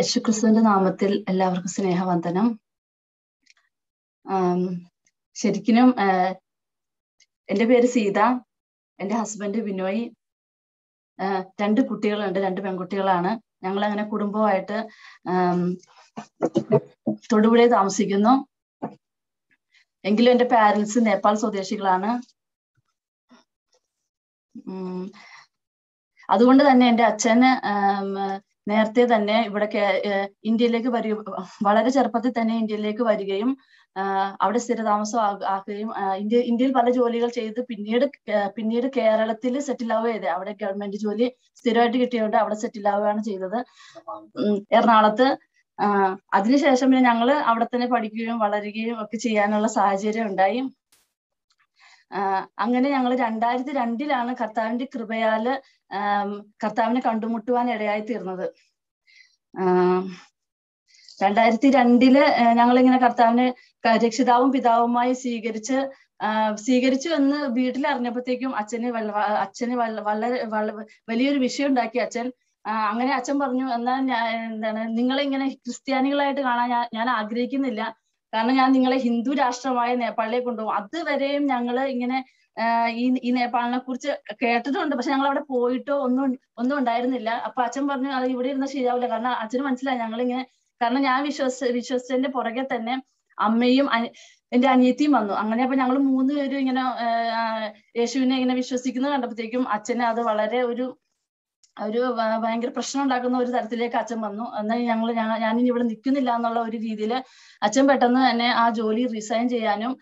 യേശുക്രിസ്തുവിന്റെ നാമത്തിൽ എല്ലാവർക്കും സ്നേഹവന്ദനം ശരിക്കും എൻ്റെ പേര് സീത എൻ്റെ ഹസ്ബൻഡ് ബിനോയ് രണ്ട് കുട്ടികളുണ്ട് രണ്ട് പെൺകുട്ടികളാണ് ഞങ്ങൾ അങ്ങനെ കുടുംബമായിട്ട് തൊടുപുഴ താമസിക്കുന്നു എങ്കിലും എൻ്റെ പാരൻസ് നേപ്പാൾ സ്വദേശികളാണ് അതുകൊണ്ട് തന്നെ എൻ്റെ അച്ഛന് നേരത്തെ തന്നെ ഇവിടെ ഇന്ത്യയിലേക്ക് വരിക വളരെ ചെറുപ്പത്തിൽ തന്നെ ഇന്ത്യയിലേക്ക് വരികയും അവിടെ സ്ഥിരതാമസം ആക്കുകയും ഇന്ത്യ ഇന്ത്യയിൽ പല ജോലികൾ ചെയ്ത് പിന്നീട് പിന്നീട് കേരളത്തിൽ സെറ്റിൽ ആവുക അവിടെ ഗവൺമെന്റ് ജോലി സ്ഥിരമായിട്ട് കിട്ടിയതുകൊണ്ട് അവിടെ സെറ്റിൽ ആവുകയാണ് ചെയ്തത് എറണാകുളത്ത് അതിനുശേഷം പിന്നെ ഞങ്ങൾ അവിടെ തന്നെ പഠിക്കുകയും വളരുകയും ഒക്കെ ചെയ്യാനുള്ള സാഹചര്യം ഉണ്ടായി അങ്ങനെ ഞങ്ങൾ രണ്ടായിരത്തി രണ്ടിലാണ് കർത്താവിന്റെ കൃപയാല് കർത്താവിനെ കണ്ടുമുട്ടുവാൻ ഇടയായി തീർന്നത് രണ്ടായിരത്തി രണ്ടില് ഞങ്ങളിങ്ങനെ കർത്താവിനെ രക്ഷിതാവും പിതാവുമായി സ്വീകരിച്ച് സ്വീകരിച്ചു എന്ന് വീട്ടിൽ അറിഞ്ഞപ്പോഴത്തേക്കും അച്ഛന് അച്ഛന് വളരെ വലിയൊരു വിഷയം ഉണ്ടാക്കി അച്ഛൻ അങ്ങനെ അച്ഛൻ പറഞ്ഞു എന്നാൽ ഞാൻ എന്താണ് നിങ്ങളെ ഇങ്ങനെ ക്രിസ്ത്യാനികളായിട്ട് കാണാൻ ഞാൻ ആഗ്രഹിക്കുന്നില്ല കാരണം ഞാൻ നിങ്ങളെ ഹിന്ദു രാഷ്ട്രമായ നേപ്പാളിലേക്ക് കൊണ്ടുപോകും അതുവരെയും ഞങ്ങള് ഇങ്ങനെ ഈ നേപ്പാളിനെ കുറിച്ച് കേട്ടിട്ടുണ്ട് പക്ഷെ ഞങ്ങൾ അവിടെ പോയിട്ടോ ഒന്നും ഒന്നും ഉണ്ടായിരുന്നില്ല അപ്പൊ അച്ഛൻ പറഞ്ഞു അത് ഇവിടെ ഇരുന്ന ശരിയാവില്ല കാരണം അച്ഛന് മനസ്സിലായി ഞങ്ങൾ ഇങ്ങനെ കാരണം ഞാൻ വിശ്വസ വിശ്വസിച്ചതിന്റെ പുറകെ തന്നെ അമ്മയും എന്റെ അനിയത്തിയും വന്നു അങ്ങനെ അപ്പൊ ഞങ്ങൾ മൂന്ന് പേരും ഇങ്ങനെ യേശുവിനെ ഇങ്ങനെ വിശ്വസിക്കുന്നത് കണ്ടപ്പോഴത്തേക്കും അച്ഛന് അത് വളരെ ഒരു ഒരു ഭയങ്കര പ്രശ്നം ഉണ്ടാക്കുന്ന ഒരു തരത്തിലേക്ക് അച്ഛൻ വന്നു എന്നാൽ ഞങ്ങൾ ഞാനിനി ഇവിടെ നിൽക്കുന്നില്ല എന്നുള്ള ഒരു രീതിയിൽ അച്ഛൻ പെട്ടെന്ന് തന്നെ ആ ജോലി റിസൈൻ ചെയ്യാനും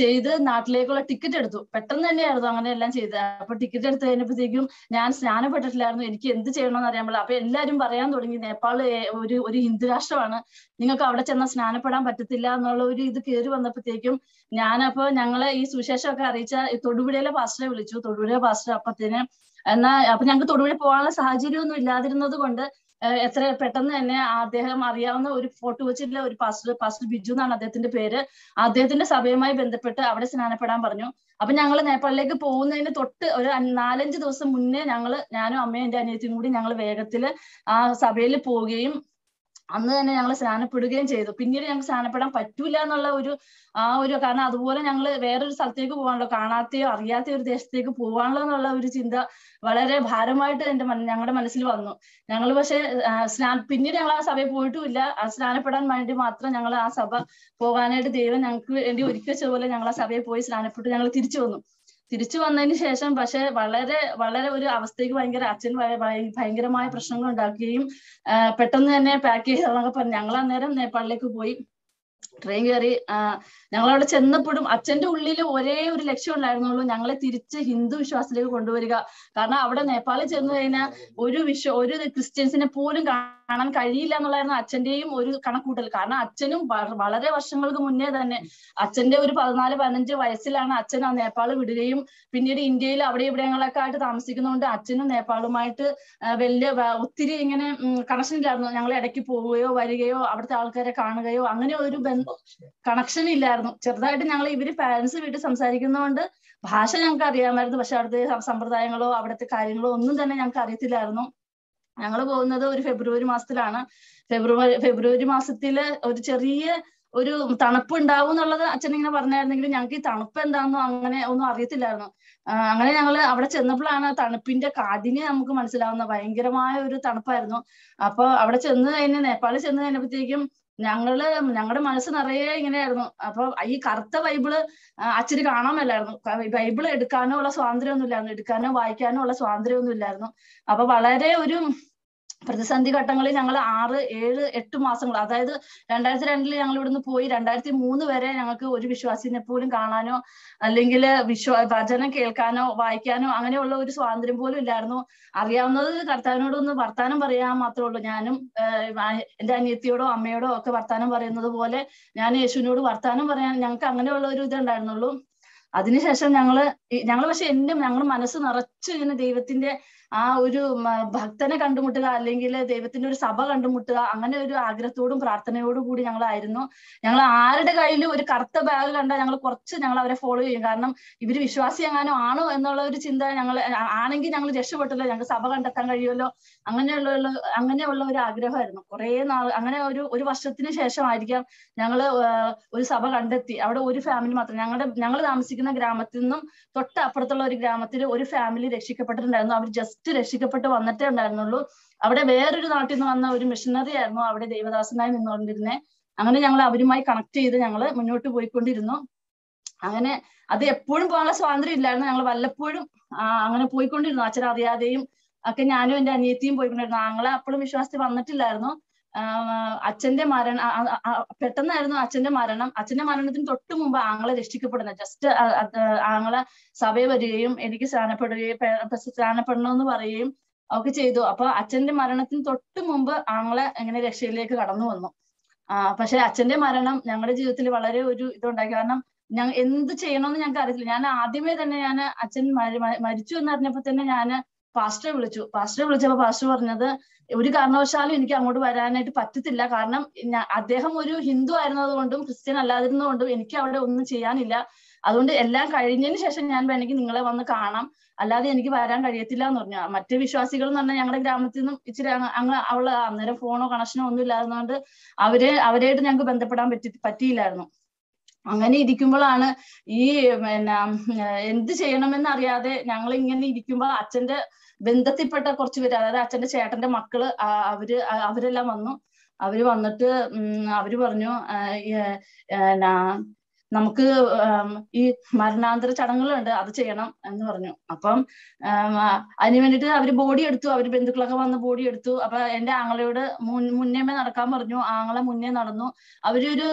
ചെയ്ത് നാട്ടിലേക്കുള്ള ടിക്കറ്റ് എടുത്തു പെട്ടെന്ന് തന്നെയായിരുന്നു അങ്ങനെ എല്ലാം ചെയ്തത് അപ്പൊ ടിക്കറ്റ് എടുത്ത് കഴിഞ്ഞപ്പോഴത്തേക്കും ഞാൻ സ്നാനപ്പെട്ടിട്ടില്ലായിരുന്നു എനിക്ക് എന്ത് ചെയ്യണമെന്ന് അറിയാൻ പാടില്ല അപ്പൊ എല്ലാവരും പറയാൻ തുടങ്ങി നേപ്പാൾ ഒരു ഒരു ഹിന്ദു രാഷ്ട്രമാണ് നിങ്ങൾക്ക് അവിടെ ചെന്നാൽ സ്നാനപ്പെടാൻ പറ്റത്തില്ല എന്നുള്ള ഒരു ഇത് കയറി വന്നപ്പോഴത്തേക്കും ഞാനപ്പോ ഞങ്ങളെ ഈ സുവിശേഷമൊക്കെ അറിയിച്ച തൊടുപുഴയിലെ പാസ്റ്ററെ വിളിച്ചു തൊടുപുഴ പാസ്റ്റർ അപ്പത്തിന് എന്നാ അപ്പൊ ഞങ്ങൾക്ക് തൊടുപുഴ പോകാനുള്ള ഒന്നും ഇല്ലാതിരുന്നത് കൊണ്ട് എത്ര പെട്ടെന്ന് തന്നെ അദ്ദേഹം അറിയാവുന്ന ഒരു ഫോർട്ട് കൊച്ചിയിലെ ഒരു പാസ്റ്റർ പാസ്റ്റർ ബിജു എന്നാണ് അദ്ദേഹത്തിന്റെ പേര് അദ്ദേഹത്തിന്റെ സഭയുമായി ബന്ധപ്പെട്ട് അവിടെ സ്നാനപ്പെടാൻ പറഞ്ഞു അപ്പൊ ഞങ്ങൾ നേപ്പാളിലേക്ക് പോകുന്നതിന് തൊട്ട് ഒരു നാലഞ്ച് ദിവസം മുന്നേ ഞങ്ങൾ ഞാനും അമ്മയും എന്റെ അനിയത്തിയും കൂടി ഞങ്ങൾ വേഗത്തിൽ ആ സഭയിൽ പോവുകയും അന്ന് തന്നെ ഞങ്ങൾ സ്നാനപ്പെടുകയും ചെയ്തു പിന്നീട് ഞങ്ങൾക്ക് സ്നാനപ്പെടാൻ പറ്റൂല എന്നുള്ള ഒരു ആ ഒരു കാരണം അതുപോലെ ഞങ്ങൾ വേറൊരു സ്ഥലത്തേക്ക് പോകാണല്ലോ കാണാത്തയോ അറിയാത്തയോ ഒരു ദേശത്തേക്ക് പോകാനുള്ള എന്നുള്ള ഒരു ചിന്ത വളരെ ഭാരമായിട്ട് എന്റെ ഞങ്ങളുടെ മനസ്സിൽ വന്നു ഞങ്ങൾ പക്ഷെ സ്നാ പിന്നീട് ഞങ്ങൾ ആ സഭയിൽ പോയിട്ടുമില്ല ആ സ്നാനപ്പെടാൻ വേണ്ടി മാത്രം ഞങ്ങൾ ആ സഭ പോകാനായിട്ട് ദൈവം ഞങ്ങൾക്ക് വേണ്ടി ഒരുക്കി പോലെ ഞങ്ങൾ ആ സഭയിൽ പോയി സ്നാനപ്പെട്ട് ഞങ്ങൾ തിരിച്ചു വന്നു തിരിച്ചു വന്നതിന് ശേഷം പക്ഷെ വളരെ വളരെ ഒരു അവസ്ഥയ്ക്ക് ഭയങ്കര അച്ഛൻ ഭയങ്കരമായ പ്രശ്നങ്ങൾ ഉണ്ടാക്കുകയും പെട്ടെന്ന് തന്നെ പാക്ക് ചെയ്ത് എന്നൊക്കെ പറഞ്ഞു ഞങ്ങൾ അന്നേരം നേപ്പാളിലേക്ക് പോയി ട്രെയിൻ കയറി ഞങ്ങൾ അവിടെ ചെന്നപ്പോഴും അച്ഛന്റെ ഉള്ളിൽ ഒരേ ഒരു ലക്ഷ്യം ഉണ്ടായിരുന്നുള്ളൂ ഞങ്ങളെ തിരിച്ച് ഹിന്ദു വിശ്വാസത്തിലേക്ക് കൊണ്ടുവരിക കാരണം അവിടെ നേപ്പാളിൽ ചെന്നു കഴിഞ്ഞാൽ ഒരു വിശ്വ ഒരു ക്രിസ്ത്യൻസിനെ പോലും കാണാൻ കഴിയില്ല എന്നുള്ളതായിരുന്നു അച്ഛന്റെയും ഒരു കണക്കൂട്ടൽ കാരണം അച്ഛനും വളരെ വർഷങ്ങൾക്ക് മുന്നേ തന്നെ അച്ഛന്റെ ഒരു പതിനാല് പതിനഞ്ച് വയസ്സിലാണ് അച്ഛൻ ആ നേപ്പാൾ വിടുകയും പിന്നീട് ഇന്ത്യയിൽ അവിടെ ഇവിടെങ്ങളൊക്കെ ആയിട്ട് താമസിക്കുന്നതുകൊണ്ട് അച്ഛനും നേപ്പാളുമായിട്ട് വലിയ ഒത്തിരി ഇങ്ങനെ കണക്ഷൻ ഇല്ലായിരുന്നു ഞങ്ങളെ ഇടയ്ക്ക് പോവുകയോ വരികയോ അവിടുത്തെ ആൾക്കാരെ കാണുകയോ അങ്ങനെ ഒരു കണക്ഷൻ ഇല്ലായിരുന്നു ചെറുതായിട്ട് ഞങ്ങൾ ഇവര് പാരന്റ്സ് വീട്ടിൽ സംസാരിക്കുന്നതുകൊണ്ട് ഭാഷ ഞങ്ങൾക്ക് അറിയാമായിരുന്നു പക്ഷെ അവിടുത്തെ സമ്പ്രദായങ്ങളോ അവിടുത്തെ കാര്യങ്ങളോ ഒന്നും തന്നെ ഞങ്ങൾക്ക് അറിയത്തില്ലായിരുന്നു ഞങ്ങൾ പോകുന്നത് ഒരു ഫെബ്രുവരി മാസത്തിലാണ് ഫെബ്രുവരി ഫെബ്രുവരി മാസത്തില് ഒരു ചെറിയ ഒരു തണുപ്പ് ഉണ്ടാവും എന്നുള്ളത് അച്ഛൻ ഇങ്ങനെ പറഞ്ഞായിരുന്നെങ്കിലും ഞങ്ങൾക്ക് ഈ തണുപ്പ് എന്താണെന്നോ അങ്ങനെ ഒന്നും അറിയത്തില്ലായിരുന്നു അങ്ങനെ ഞങ്ങൾ അവിടെ ചെന്നപ്പോഴാണ് തണുപ്പിന്റെ കാഠിന്യം നമുക്ക് മനസ്സിലാവുന്ന ഭയങ്കരമായ ഒരു തണുപ്പായിരുന്നു അപ്പൊ അവിടെ ചെന്ന് കഴിഞ്ഞ് നേപ്പാളിൽ ചെന്ന് കഴിഞ്ഞപ്പോഴത്തേക്കും ഞങ്ങള് ഞങ്ങളുടെ മനസ്സ് നിറയെ ഇങ്ങനെയായിരുന്നു അപ്പൊ ഈ കറുത്ത ബൈബിള് അച്ഛന് കാണാമല്ലായിരുന്നു ബൈബിള് ബൈബിൾ എടുക്കാനോ ഉള്ള ഒന്നും ഇല്ലായിരുന്നു എടുക്കാനോ വായിക്കാനോ ഉള്ള ഒന്നും ഇല്ലായിരുന്നു അപ്പൊ വളരെ ഒരു പ്രതിസന്ധി ഘട്ടങ്ങളിൽ ഞങ്ങൾ ആറ് ഏഴ് എട്ട് മാസങ്ങൾ അതായത് രണ്ടായിരത്തി രണ്ടിൽ ഞങ്ങൾ ഇവിടുന്ന് പോയി രണ്ടായിരത്തി മൂന്ന് വരെ ഞങ്ങൾക്ക് ഒരു വിശ്വാസിനെ പോലും കാണാനോ അല്ലെങ്കിൽ വിശ്വാ വചനം കേൾക്കാനോ വായിക്കാനോ അങ്ങനെയുള്ള ഒരു സ്വാതന്ത്ര്യം പോലും ഇല്ലായിരുന്നു അറിയാവുന്നത് കർത്താവിനോടൊന്ന് വർത്താനം പറയാൻ മാത്രമേ ഉള്ളൂ ഞാനും എന്റെ അനിയത്തിയോടോ അമ്മയോടോ ഒക്കെ വർത്താനം പറയുന്നത് പോലെ ഞാൻ യേശുവിനോട് വർത്താനം പറയാൻ ഞങ്ങൾക്ക് അങ്ങനെയുള്ള ഒരു ഇത് ഉണ്ടായിരുന്നുള്ളൂ അതിനുശേഷം ഞങ്ങള് ഞങ്ങൾ പക്ഷെ എന്റെ ഞങ്ങൾ മനസ്സ് നിറച്ച് ഇങ്ങനെ ദൈവത്തിന്റെ ആ ഒരു ഭക്തനെ കണ്ടുമുട്ടുക അല്ലെങ്കിൽ ദൈവത്തിന്റെ ഒരു സഭ കണ്ടുമുട്ടുക അങ്ങനെ ഒരു ആഗ്രഹത്തോടും പ്രാർത്ഥനയോടും കൂടി ഞങ്ങളായിരുന്നു ഞങ്ങൾ ആരുടെ കയ്യിലും ഒരു കറുത്ത ബാഗ് കണ്ടാൽ ഞങ്ങൾ കുറച്ച് ഞങ്ങൾ അവരെ ഫോളോ ചെയ്യും കാരണം ഇവര് വിശ്വാസി എങ്ങാനും ആണോ എന്നുള്ള ഒരു ചിന്ത ഞങ്ങൾ ആണെങ്കിൽ ഞങ്ങൾ രക്ഷപ്പെട്ടില്ല ഞങ്ങൾ സഭ കണ്ടെത്താൻ കഴിയുമല്ലോ അങ്ങനെയുള്ള അങ്ങനെയുള്ള ഒരു ആഗ്രഹമായിരുന്നു കുറെ നാൾ അങ്ങനെ ഒരു ഒരു വർഷത്തിന് ശേഷമായിരിക്കാം ഞങ്ങൾ ഒരു സഭ കണ്ടെത്തി അവിടെ ഒരു ഫാമിലി മാത്രം ഞങ്ങളുടെ ഞങ്ങൾ താമസിക്കുന്ന ഗ്രാമത്തിൽ നിന്നും തൊട്ട് അപ്പുറത്തുള്ള ഒരു ഗ്രാമത്തിൽ ഒരു ഫാമിലി രക്ഷിക്കപ്പെട്ടിട്ടുണ്ടായിരുന്നു അവർ ജസ്റ്റ് ജസ്റ്റ് രക്ഷിക്കപ്പെട്ട് വന്നിട്ടേ ഉണ്ടായിരുന്നുള്ളൂ അവിടെ വേറൊരു നാട്ടിൽ നിന്ന് വന്ന ഒരു മിഷണറി ആയിരുന്നു അവിടെ ദൈവദാസനായി നിന്നുകൊണ്ടിരുന്നെ അങ്ങനെ ഞങ്ങൾ അവരുമായി കണക്ട് ചെയ്ത് ഞങ്ങൾ മുന്നോട്ട് പോയിക്കൊണ്ടിരുന്നു അങ്ങനെ അത് എപ്പോഴും പോകാനുള്ള സ്വാതന്ത്ര്യം ഇല്ലായിരുന്നു ഞങ്ങൾ വല്ലപ്പോഴും അങ്ങനെ പോയിക്കൊണ്ടിരുന്നു അച്ഛൻ അറിയാതെയും ഒക്കെ ഞാനും എന്റെ അനിയത്തിയും പോയിക്കൊണ്ടിരുന്നു ഞങ്ങളെ അപ്പോഴും വിശ്വാസത്തിൽ വന്നിട്ടില്ലായിരുന്നു അച്ഛന്റെ മരണം പെട്ടെന്നായിരുന്നു അച്ഛന്റെ മരണം അച്ഛന്റെ മരണത്തിന് തൊട്ട് മുമ്പ് ആങ്ങളെ രക്ഷിക്കപ്പെടുന്നത് ജസ്റ്റ് ആങ്ങളെ സഭയിൽ വരികയും എനിക്ക് സ്നാനപ്പെടുകയും എന്ന് പറയുകയും ഒക്കെ ചെയ്തു അപ്പൊ അച്ഛന്റെ മരണത്തിന് തൊട്ട് മുമ്പ് ആങ്ങളെ എങ്ങനെ രക്ഷയിലേക്ക് കടന്നു വന്നു പക്ഷെ അച്ഛന്റെ മരണം ഞങ്ങളുടെ ജീവിതത്തിൽ വളരെ ഒരു ഇതുണ്ടാക്കി കാരണം ഞാൻ എന്ത് ചെയ്യണമെന്ന് ഞങ്ങൾക്ക് അറിയത്തില്ല ഞാൻ ആദ്യമേ തന്നെ ഞാൻ അച്ഛൻ മരിച്ചു എന്നറിഞ്ഞപ്പോ തന്നെ ഞാൻ പാസ്റ്ററെ വിളിച്ചു പാസ്റ്ററെ വിളിച്ചപ്പോ പാസ്റ്റർ പറഞ്ഞത് ഒരു കാരണവശാലും എനിക്ക് അങ്ങോട്ട് വരാനായിട്ട് പറ്റത്തില്ല കാരണം അദ്ദേഹം ഒരു ഹിന്ദു കൊണ്ടും ക്രിസ്ത്യൻ അല്ലാതിരുന്നതുകൊണ്ടും എനിക്ക് അവിടെ ഒന്നും ചെയ്യാനില്ല അതുകൊണ്ട് എല്ലാം കഴിഞ്ഞതിന് ശേഷം ഞാൻ വേണമെങ്കിൽ നിങ്ങളെ വന്ന് കാണാം അല്ലാതെ എനിക്ക് വരാൻ കഴിയത്തില്ല എന്ന് പറഞ്ഞു മറ്റ് വിശ്വാസികൾ എന്ന് പറഞ്ഞാൽ ഞങ്ങളുടെ ഗ്രാമത്തിൽ നിന്നും ഇച്ചിരി അങ്ങ് അവള് അന്നേരം ഫോണോ കണക്ഷനോ ഒന്നും ഇല്ലായിരുന്നതുകൊണ്ട് അവര് അവരായിട്ട് ഞങ്ങൾക്ക് ബന്ധപ്പെടാൻ പറ്റി പറ്റിയില്ലായിരുന്നു അങ്ങനെ ഇരിക്കുമ്പോഴാണ് ഈ പിന്നെ എന്ത് ചെയ്യണമെന്ന് അറിയാതെ ഞങ്ങൾ ഇങ്ങനെ ഇരിക്കുമ്പോൾ അച്ഛന്റെ ബന്ധത്തിൽപ്പെട്ട കുറച്ച് പേര് അതായത് അച്ഛന്റെ ചേട്ടന്റെ മക്കള് അവര് അവരെല്ലാം വന്നു അവര് വന്നിട്ട് അവര് പറഞ്ഞു നമുക്ക് ഈ മരണാന്തര ചടങ്ങുകളുണ്ട് അത് ചെയ്യണം എന്ന് പറഞ്ഞു അപ്പം അതിന് വേണ്ടിട്ട് അവര് ബോഡി എടുത്തു അവര് ബന്ധുക്കളൊക്കെ വന്ന് ബോഡി എടുത്തു അപ്പൊ എന്റെ ആങ്ങളയോട് മുന്നേമേ നടക്കാൻ പറഞ്ഞു ആങ്ങളെ മുന്നേ നടന്നു അവരൊരു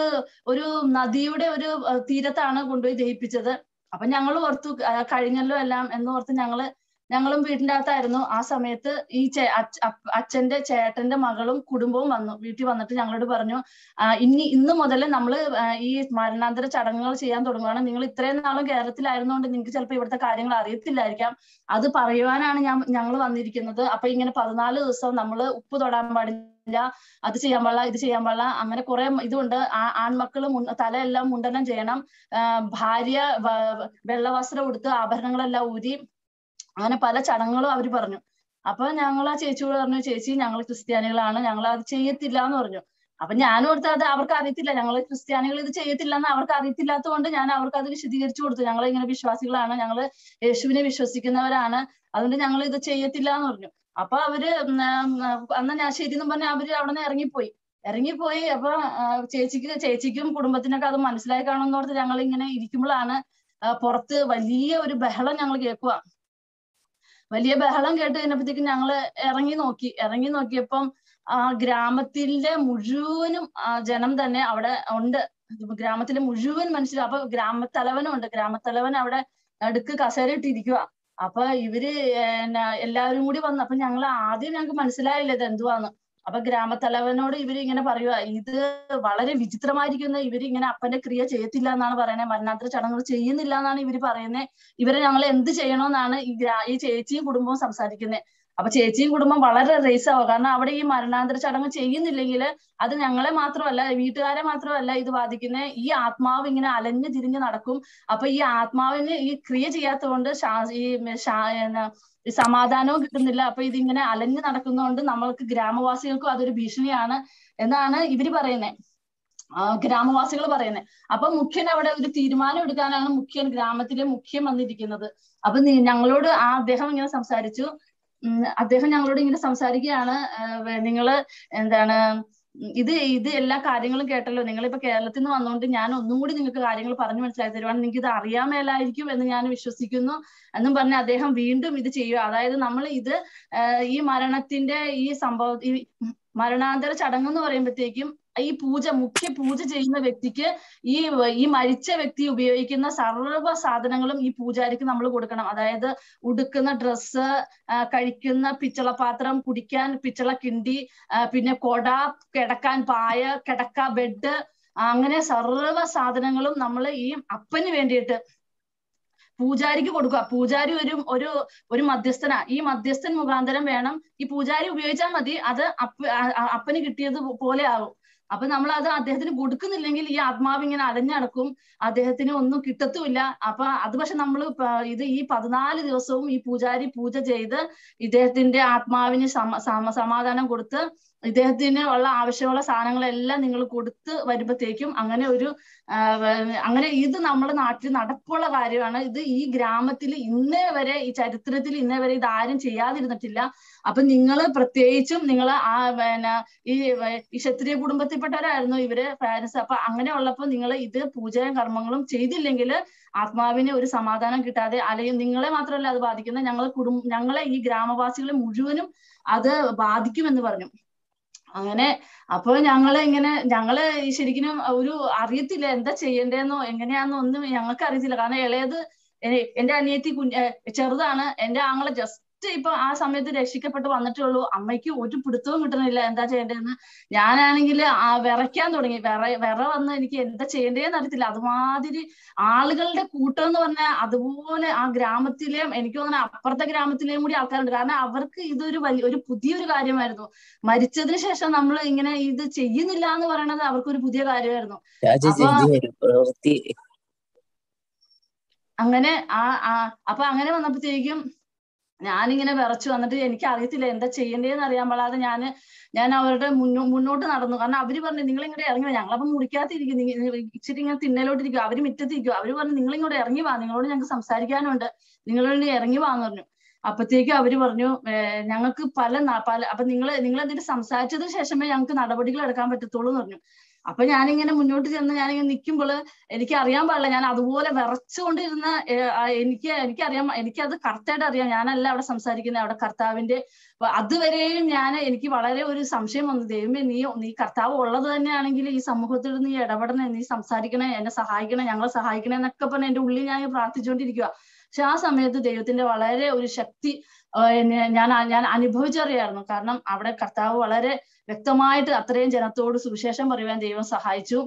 ഒരു നദിയുടെ ഒരു തീരത്താണ് കൊണ്ടുപോയി ദഹിപ്പിച്ചത് അപ്പൊ ഞങ്ങൾ ഓർത്തു കഴിഞ്ഞല്ലോ എല്ലാം എന്നോർത്ത് ഞങ്ങള് ഞങ്ങളും വീടിന്റെ അകത്തായിരുന്നു ആ സമയത്ത് ഈ അച്ഛന്റെ ചേട്ടന്റെ മകളും കുടുംബവും വന്നു വീട്ടിൽ വന്നിട്ട് ഞങ്ങളോട് പറഞ്ഞു ഇനി ഇന്ന് മുതൽ നമ്മൾ ഈ മരണാന്തര ചടങ്ങുകൾ ചെയ്യാൻ തുടങ്ങുകയാണ് നിങ്ങൾ ഇത്രയും നാളും കൊണ്ട് നിങ്ങൾക്ക് ചിലപ്പോൾ ഇവിടുത്തെ കാര്യങ്ങൾ അറിയത്തില്ലായിരിക്കാം അത് പറയുവാനാണ് ഞാൻ ഞങ്ങൾ വന്നിരിക്കുന്നത് അപ്പൊ ഇങ്ങനെ പതിനാല് ദിവസം നമ്മൾ ഉപ്പ് തൊടാൻ പാടില്ല അത് ചെയ്യാൻ പാടില്ല ഇത് ചെയ്യാൻ പാടില്ല അങ്ങനെ കുറെ ഇതുണ്ട് ആൺമക്കൾ തലയെല്ലാം മുണ്ടനം ചെയ്യണം ഭാര്യ വെള്ളവസ്ത്രം ഉടുത്ത് ആഭരണങ്ങളെല്ലാം ഊരി അങ്ങനെ പല ചടങ്ങുകളും അവർ പറഞ്ഞു അപ്പൊ ഞങ്ങൾ ആ ചേച്ചിയോട് പറഞ്ഞു ചേച്ചി ഞങ്ങൾ ക്രിസ്ത്യാനികളാണ് ഞങ്ങൾ അത് ചെയ്യത്തില്ല എന്ന് പറഞ്ഞു അപ്പൊ ഞാനും എടുത്ത് അത് അവർക്ക് അറിയത്തില്ല ഞങ്ങൾ ക്രിസ്ത്യാനികൾ ഇത് ചെയ്യത്തില്ല എന്ന് അവർക്ക് അറിയത്തില്ലാത്തത് കൊണ്ട് ഞാൻ അവർക്ക് അത് വിശദീകരിച്ചു കൊടുത്തു ഞങ്ങൾ ഇങ്ങനെ വിശ്വാസികളാണ് ഞങ്ങൾ യേശുവിനെ വിശ്വസിക്കുന്നവരാണ് അതുകൊണ്ട് ഞങ്ങൾ ഇത് ചെയ്യത്തില്ല എന്ന് പറഞ്ഞു അപ്പൊ അവര് അന്ന് ഞാൻ ശരിയെന്നും പറഞ്ഞ അവര് അവിടെ നിന്ന് ഇറങ്ങിപ്പോയി ഇറങ്ങിപ്പോയി അപ്പൊ ചേച്ചിക്ക് ചേച്ചിക്കും കുടുംബത്തിനൊക്കെ അത് മനസ്സിലായി കാണുമെന്നോർത്ത് ഞങ്ങൾ ഇങ്ങനെ ഇരിക്കുമ്പോഴാണ് പുറത്ത് വലിയ ഒരു ബഹളം ഞങ്ങൾ കേൾക്കുക വലിയ ബഹളം കേട്ട് കഴിഞ്ഞപ്പോഴത്തേക്കും ഞങ്ങള് ഇറങ്ങി നോക്കി ഇറങ്ങി നോക്കിയപ്പം ആ ഗ്രാമത്തിന്റെ മുഴുവനും ജനം തന്നെ അവിടെ ഉണ്ട് ഗ്രാമത്തിലെ മുഴുവൻ മനുഷ്യരും അപ്പൊ ഗ്രാമത്തലവനും ഉണ്ട് ഗ്രാമത്തലവൻ അവിടെ അടുക്ക് കസേര ഇട്ടിരിക്കുക അപ്പൊ ഇവര് എല്ലാവരും കൂടി വന്നു അപ്പൊ ഞങ്ങൾ ആദ്യം ഞങ്ങൾക്ക് മനസ്സിലായില്ല ഇത് എന്തുവാന്ന് അപ്പൊ ഗ്രാമത്തലവനോട് ഇങ്ങനെ പറയുക ഇത് വളരെ വിചിത്രമായിരിക്കുന്ന ഇങ്ങനെ അപ്പന്റെ ക്രിയ ചെയ്യത്തില്ല എന്നാണ് പറയുന്നത് മരണാന്തര ചടങ്ങുകൾ ചെയ്യുന്നില്ല എന്നാണ് ഇവര് പറയുന്നത് ഇവരെ ഞങ്ങൾ എന്ത് ചെയ്യണമെന്നാണ് ഈ ഗ്രാ ഈ ചേച്ചിയും കുടുംബവും സംസാരിക്കുന്നത് അപ്പൊ ചേച്ചിയും കുടുംബം വളരെ റേസ് ആവുക കാരണം അവിടെ ഈ മരണാന്തര ചടങ്ങ് ചെയ്യുന്നില്ലെങ്കിൽ അത് ഞങ്ങളെ മാത്രമല്ല വീട്ടുകാരെ മാത്രമല്ല ഇത് ബാധിക്കുന്നത് ഈ ആത്മാവ് ഇങ്ങനെ അലഞ്ഞു തിരിഞ്ഞു നടക്കും അപ്പൊ ഈ ആത്മാവിന് ഈ ക്രിയ ചെയ്യാത്തതുകൊണ്ട് ഈ സമാധാനവും കിട്ടുന്നില്ല അപ്പൊ ഇതിങ്ങനെ അലഞ്ഞു നടക്കുന്നതുകൊണ്ട് നമ്മൾക്ക് ഗ്രാമവാസികൾക്കും അതൊരു ഭീഷണിയാണ് എന്നാണ് ഇവര് പറയുന്നത് ഗ്രാമവാസികൾ പറയുന്നത് അപ്പൊ മുഖ്യൻ അവിടെ ഒരു തീരുമാനം എടുക്കാനാണ് മുഖ്യൻ ഗ്രാമത്തിലെ മുഖ്യം വന്നിരിക്കുന്നത് അപ്പൊ ഞങ്ങളോട് ആ അദ്ദേഹം ഇങ്ങനെ സംസാരിച്ചു അദ്ദേഹം ഞങ്ങളോട് ഇങ്ങനെ സംസാരിക്കുകയാണ് നിങ്ങൾ എന്താണ് ഇത് ഇത് എല്ലാ കാര്യങ്ങളും കേട്ടല്ലോ നിങ്ങളിപ്പോ കേരളത്തിൽ നിന്ന് വന്നുകൊണ്ട് ഞാൻ ഒന്നും കൂടി നിങ്ങൾക്ക് കാര്യങ്ങൾ പറഞ്ഞു മനസ്സിലാക്കി തരുവാണ് നിങ്ങൾക്ക് ഇത് അറിയാമേലായിരിക്കും എന്ന് ഞാൻ വിശ്വസിക്കുന്നു എന്നും പറഞ്ഞ് അദ്ദേഹം വീണ്ടും ഇത് ചെയ്യുക അതായത് നമ്മൾ ഇത് ഈ മരണത്തിന്റെ ഈ സംഭവ ഈ മരണാന്തര ചടങ്ങ് എന്ന് പറയുമ്പോഴത്തേക്കും ഈ പൂജ മുഖ്യ പൂജ ചെയ്യുന്ന വ്യക്തിക്ക് ഈ ഈ മരിച്ച വ്യക്തി ഉപയോഗിക്കുന്ന സർവ സാധനങ്ങളും ഈ പൂജാരിക്ക് നമ്മൾ കൊടുക്കണം അതായത് ഉടുക്കുന്ന ഡ്രസ്സ് കഴിക്കുന്ന പിച്ചളപാത്രം കുടിക്കാൻ പിച്ചള കിണ്ടി പിന്നെ കൊട കിടക്കാൻ പായ കിടക്ക ബെഡ് അങ്ങനെ സർവ സാധനങ്ങളും നമ്മൾ ഈ അപ്പന് വേണ്ടിയിട്ട് പൂജാരിക്ക് കൊടുക്കുക പൂജാരി ഒരു ഒരു ഒരു മധ്യസ്ഥനാ ഈ മധ്യസ്ഥൻ മുഖാന്തരം വേണം ഈ പൂജാരി ഉപയോഗിച്ചാൽ മതി അത് അപ്പന് കിട്ടിയത് പോലെ ആകും അപ്പൊ നമ്മൾ അത് അദ്ദേഹത്തിന് കൊടുക്കുന്നില്ലെങ്കിൽ ഈ ആത്മാവ് ഇങ്ങനെ അലഞ്ഞടക്കും അദ്ദേഹത്തിന് ഒന്നും കിട്ടത്തുമില്ല അപ്പൊ അത് പക്ഷെ നമ്മൾ ഇത് ഈ പതിനാല് ദിവസവും ഈ പൂജാരി പൂജ ചെയ്ത് ഇദ്ദേഹത്തിന്റെ ആത്മാവിന് സമാധാനം കൊടുത്ത് ഇദ്ദേഹത്തിന് ഉള്ള ആവശ്യമുള്ള സാധനങ്ങളെല്ലാം നിങ്ങൾ കൊടുത്ത് വരുമ്പോഴത്തേക്കും അങ്ങനെ ഒരു അങ്ങനെ ഇത് നമ്മുടെ നാട്ടിൽ നടപ്പുള്ള കാര്യമാണ് ഇത് ഈ ഗ്രാമത്തിൽ ഇന്നേ വരെ ഈ ചരിത്രത്തിൽ ഇന്നേ വരെ ഇത് ആരും ചെയ്യാതിരുന്നിട്ടില്ല അപ്പൊ നിങ്ങൾ പ്രത്യേകിച്ചും നിങ്ങൾ ആ പിന്നെ ഈ ഈ ക്ഷത്രിയ കുടുംബത്തിൽപ്പെട്ടവരായിരുന്നു ഇവര് പാരൻസ് അപ്പൊ അങ്ങനെ ഉള്ളപ്പോൾ നിങ്ങൾ ഇത് പൂജയും കർമ്മങ്ങളും ചെയ്തില്ലെങ്കിൽ ആത്മാവിന് ഒരു സമാധാനം കിട്ടാതെ അല്ലെങ്കിൽ നിങ്ങളെ മാത്രമല്ല അത് ബാധിക്കുന്നത് ഞങ്ങളെ കുടുംബ ഞങ്ങളെ ഈ ഗ്രാമവാസികളെ മുഴുവനും അത് ബാധിക്കുമെന്ന് പറഞ്ഞു അങ്ങനെ അപ്പൊ ഞങ്ങള് ഇങ്ങനെ ഞങ്ങള് ശരിക്കും ഒരു അറിയത്തില്ല എന്താ ചെയ്യണ്ടേന്നോ എങ്ങനെയാന്നോ ഒന്നും ഞങ്ങൾക്ക് അറിയത്തില്ല കാരണം ഇളയത് എന്റെ അനിയത്തി കുഞ്ഞ് ചെറുതാണ് എന്റെ ആങ്ങളെ ജസ്റ്റ് ജസ്റ്റ് ഇപ്പൊ ആ സമയത്ത് രക്ഷിക്കപ്പെട്ട് വന്നിട്ടേ ഉള്ളൂ അമ്മയ്ക്ക് ഒരു പിടുത്തവും കിട്ടണില്ല എന്താ ചെയ്യേണ്ടതെന്ന് ഞാനാണെങ്കിൽ ആ വിറയ്ക്കാൻ തുടങ്ങി വിറ വിറ വന്ന് എനിക്ക് എന്താ ചെയ്യേണ്ടതെന്ന് അറിയത്തില്ല അതുമാതിരി ആളുകളുടെ കൂട്ടം എന്ന് പറഞ്ഞാൽ അതുപോലെ ആ ഗ്രാമത്തിലെയും എനിക്ക് തോന്നുന്ന അപ്പുറത്തെ ഗ്രാമത്തിലെയും കൂടി ആൾക്കാരുണ്ട് കാരണം അവർക്ക് ഇതൊരു വലിയ ഒരു പുതിയൊരു കാര്യമായിരുന്നു മരിച്ചതിന് ശേഷം നമ്മൾ ഇങ്ങനെ ഇത് ചെയ്യുന്നില്ല എന്ന് പറയണത് ഒരു പുതിയ കാര്യമായിരുന്നു അങ്ങനെ ആ ആ അപ്പൊ അങ്ങനെ വന്നപ്പോഴത്തേക്കും ഞാനിങ്ങനെ വിറച്ചു വന്നിട്ട് എനിക്ക് അറിയത്തില്ല എന്താ ചെയ്യേണ്ടതെന്ന് അറിയാൻ പാടാതെ ഞാൻ ഞാൻ അവരുടെ മുന്നോട്ട് നടന്നു കാരണം അവര് പറഞ്ഞു നിങ്ങൾ ഇങ്ങോട്ട് ഇറങ്ങി ഞങ്ങളപ്പം മുറിക്കാത്തിരിക്കും ഇച്ചിരി ഇങ്ങനെ തിന്നലോട്ടിരിക്കും അവര് മുറ്റത്തിരിക്കും അവര് പറഞ്ഞു നിങ്ങൾ ഇങ്ങോട്ട് ഇറങ്ങി വാ നിങ്ങളോട് ഞങ്ങൾക്ക് സംസാരിക്കാനുണ്ട് നിങ്ങളോട് ഇറങ്ങി വാന്ന് പറഞ്ഞു അപ്പത്തേക്ക് അവര് പറഞ്ഞു ഞങ്ങൾക്ക് പല പല അപ്പൊ നിങ്ങൾ നിങ്ങൾ എന്തിട്ട് സംസാരിച്ചതിന് ശേഷമേ ഞങ്ങൾക്ക് നടപടികൾ എടുക്കാൻ പറ്റത്തുള്ളൂ എന്ന് പറഞ്ഞു അപ്പൊ ഞാനിങ്ങനെ മുന്നോട്ട് ചെന്ന് ഞാനിങ്ങനെ നിൽക്കുമ്പോൾ എനിക്ക് അറിയാൻ പാടില്ല ഞാൻ അതുപോലെ വിറച്ചുകൊണ്ടിരുന്ന എനിക്ക് എനിക്കറിയാം എനിക്കത് കറക്റ്റായിട്ട് അറിയാം ഞാനല്ല അവിടെ സംസാരിക്കുന്നത് അവിടെ കർത്താവിന്റെ അതുവരെയും ഞാൻ എനിക്ക് വളരെ ഒരു സംശയം വന്നു ദൈവമേ നീ നീ കർത്താവ് ഉള്ളത് തന്നെയാണെങ്കിൽ ഈ സമൂഹത്തിൽ നീ ഇടപെടണേ നീ സംസാരിക്കണേ എന്നെ സഹായിക്കണേ ഞങ്ങളെ സഹായിക്കണേ എന്നൊക്കെ പറഞ്ഞ് എന്റെ ഉള്ളിൽ ഞാൻ പ്രാർത്ഥിച്ചുകൊണ്ടിരിക്കുക പക്ഷെ ആ സമയത്ത് ദൈവത്തിന്റെ വളരെ ഒരു ശക്തി ഞാൻ ഞാൻ അനുഭവിച്ചറിയായിരുന്നു കാരണം അവിടെ കർത്താവ് വളരെ വ്യക്തമായിട്ട് അത്രയും ജനത്തോട് സുവിശേഷം പറയുവാൻ ദൈവം സഹായിച്ചു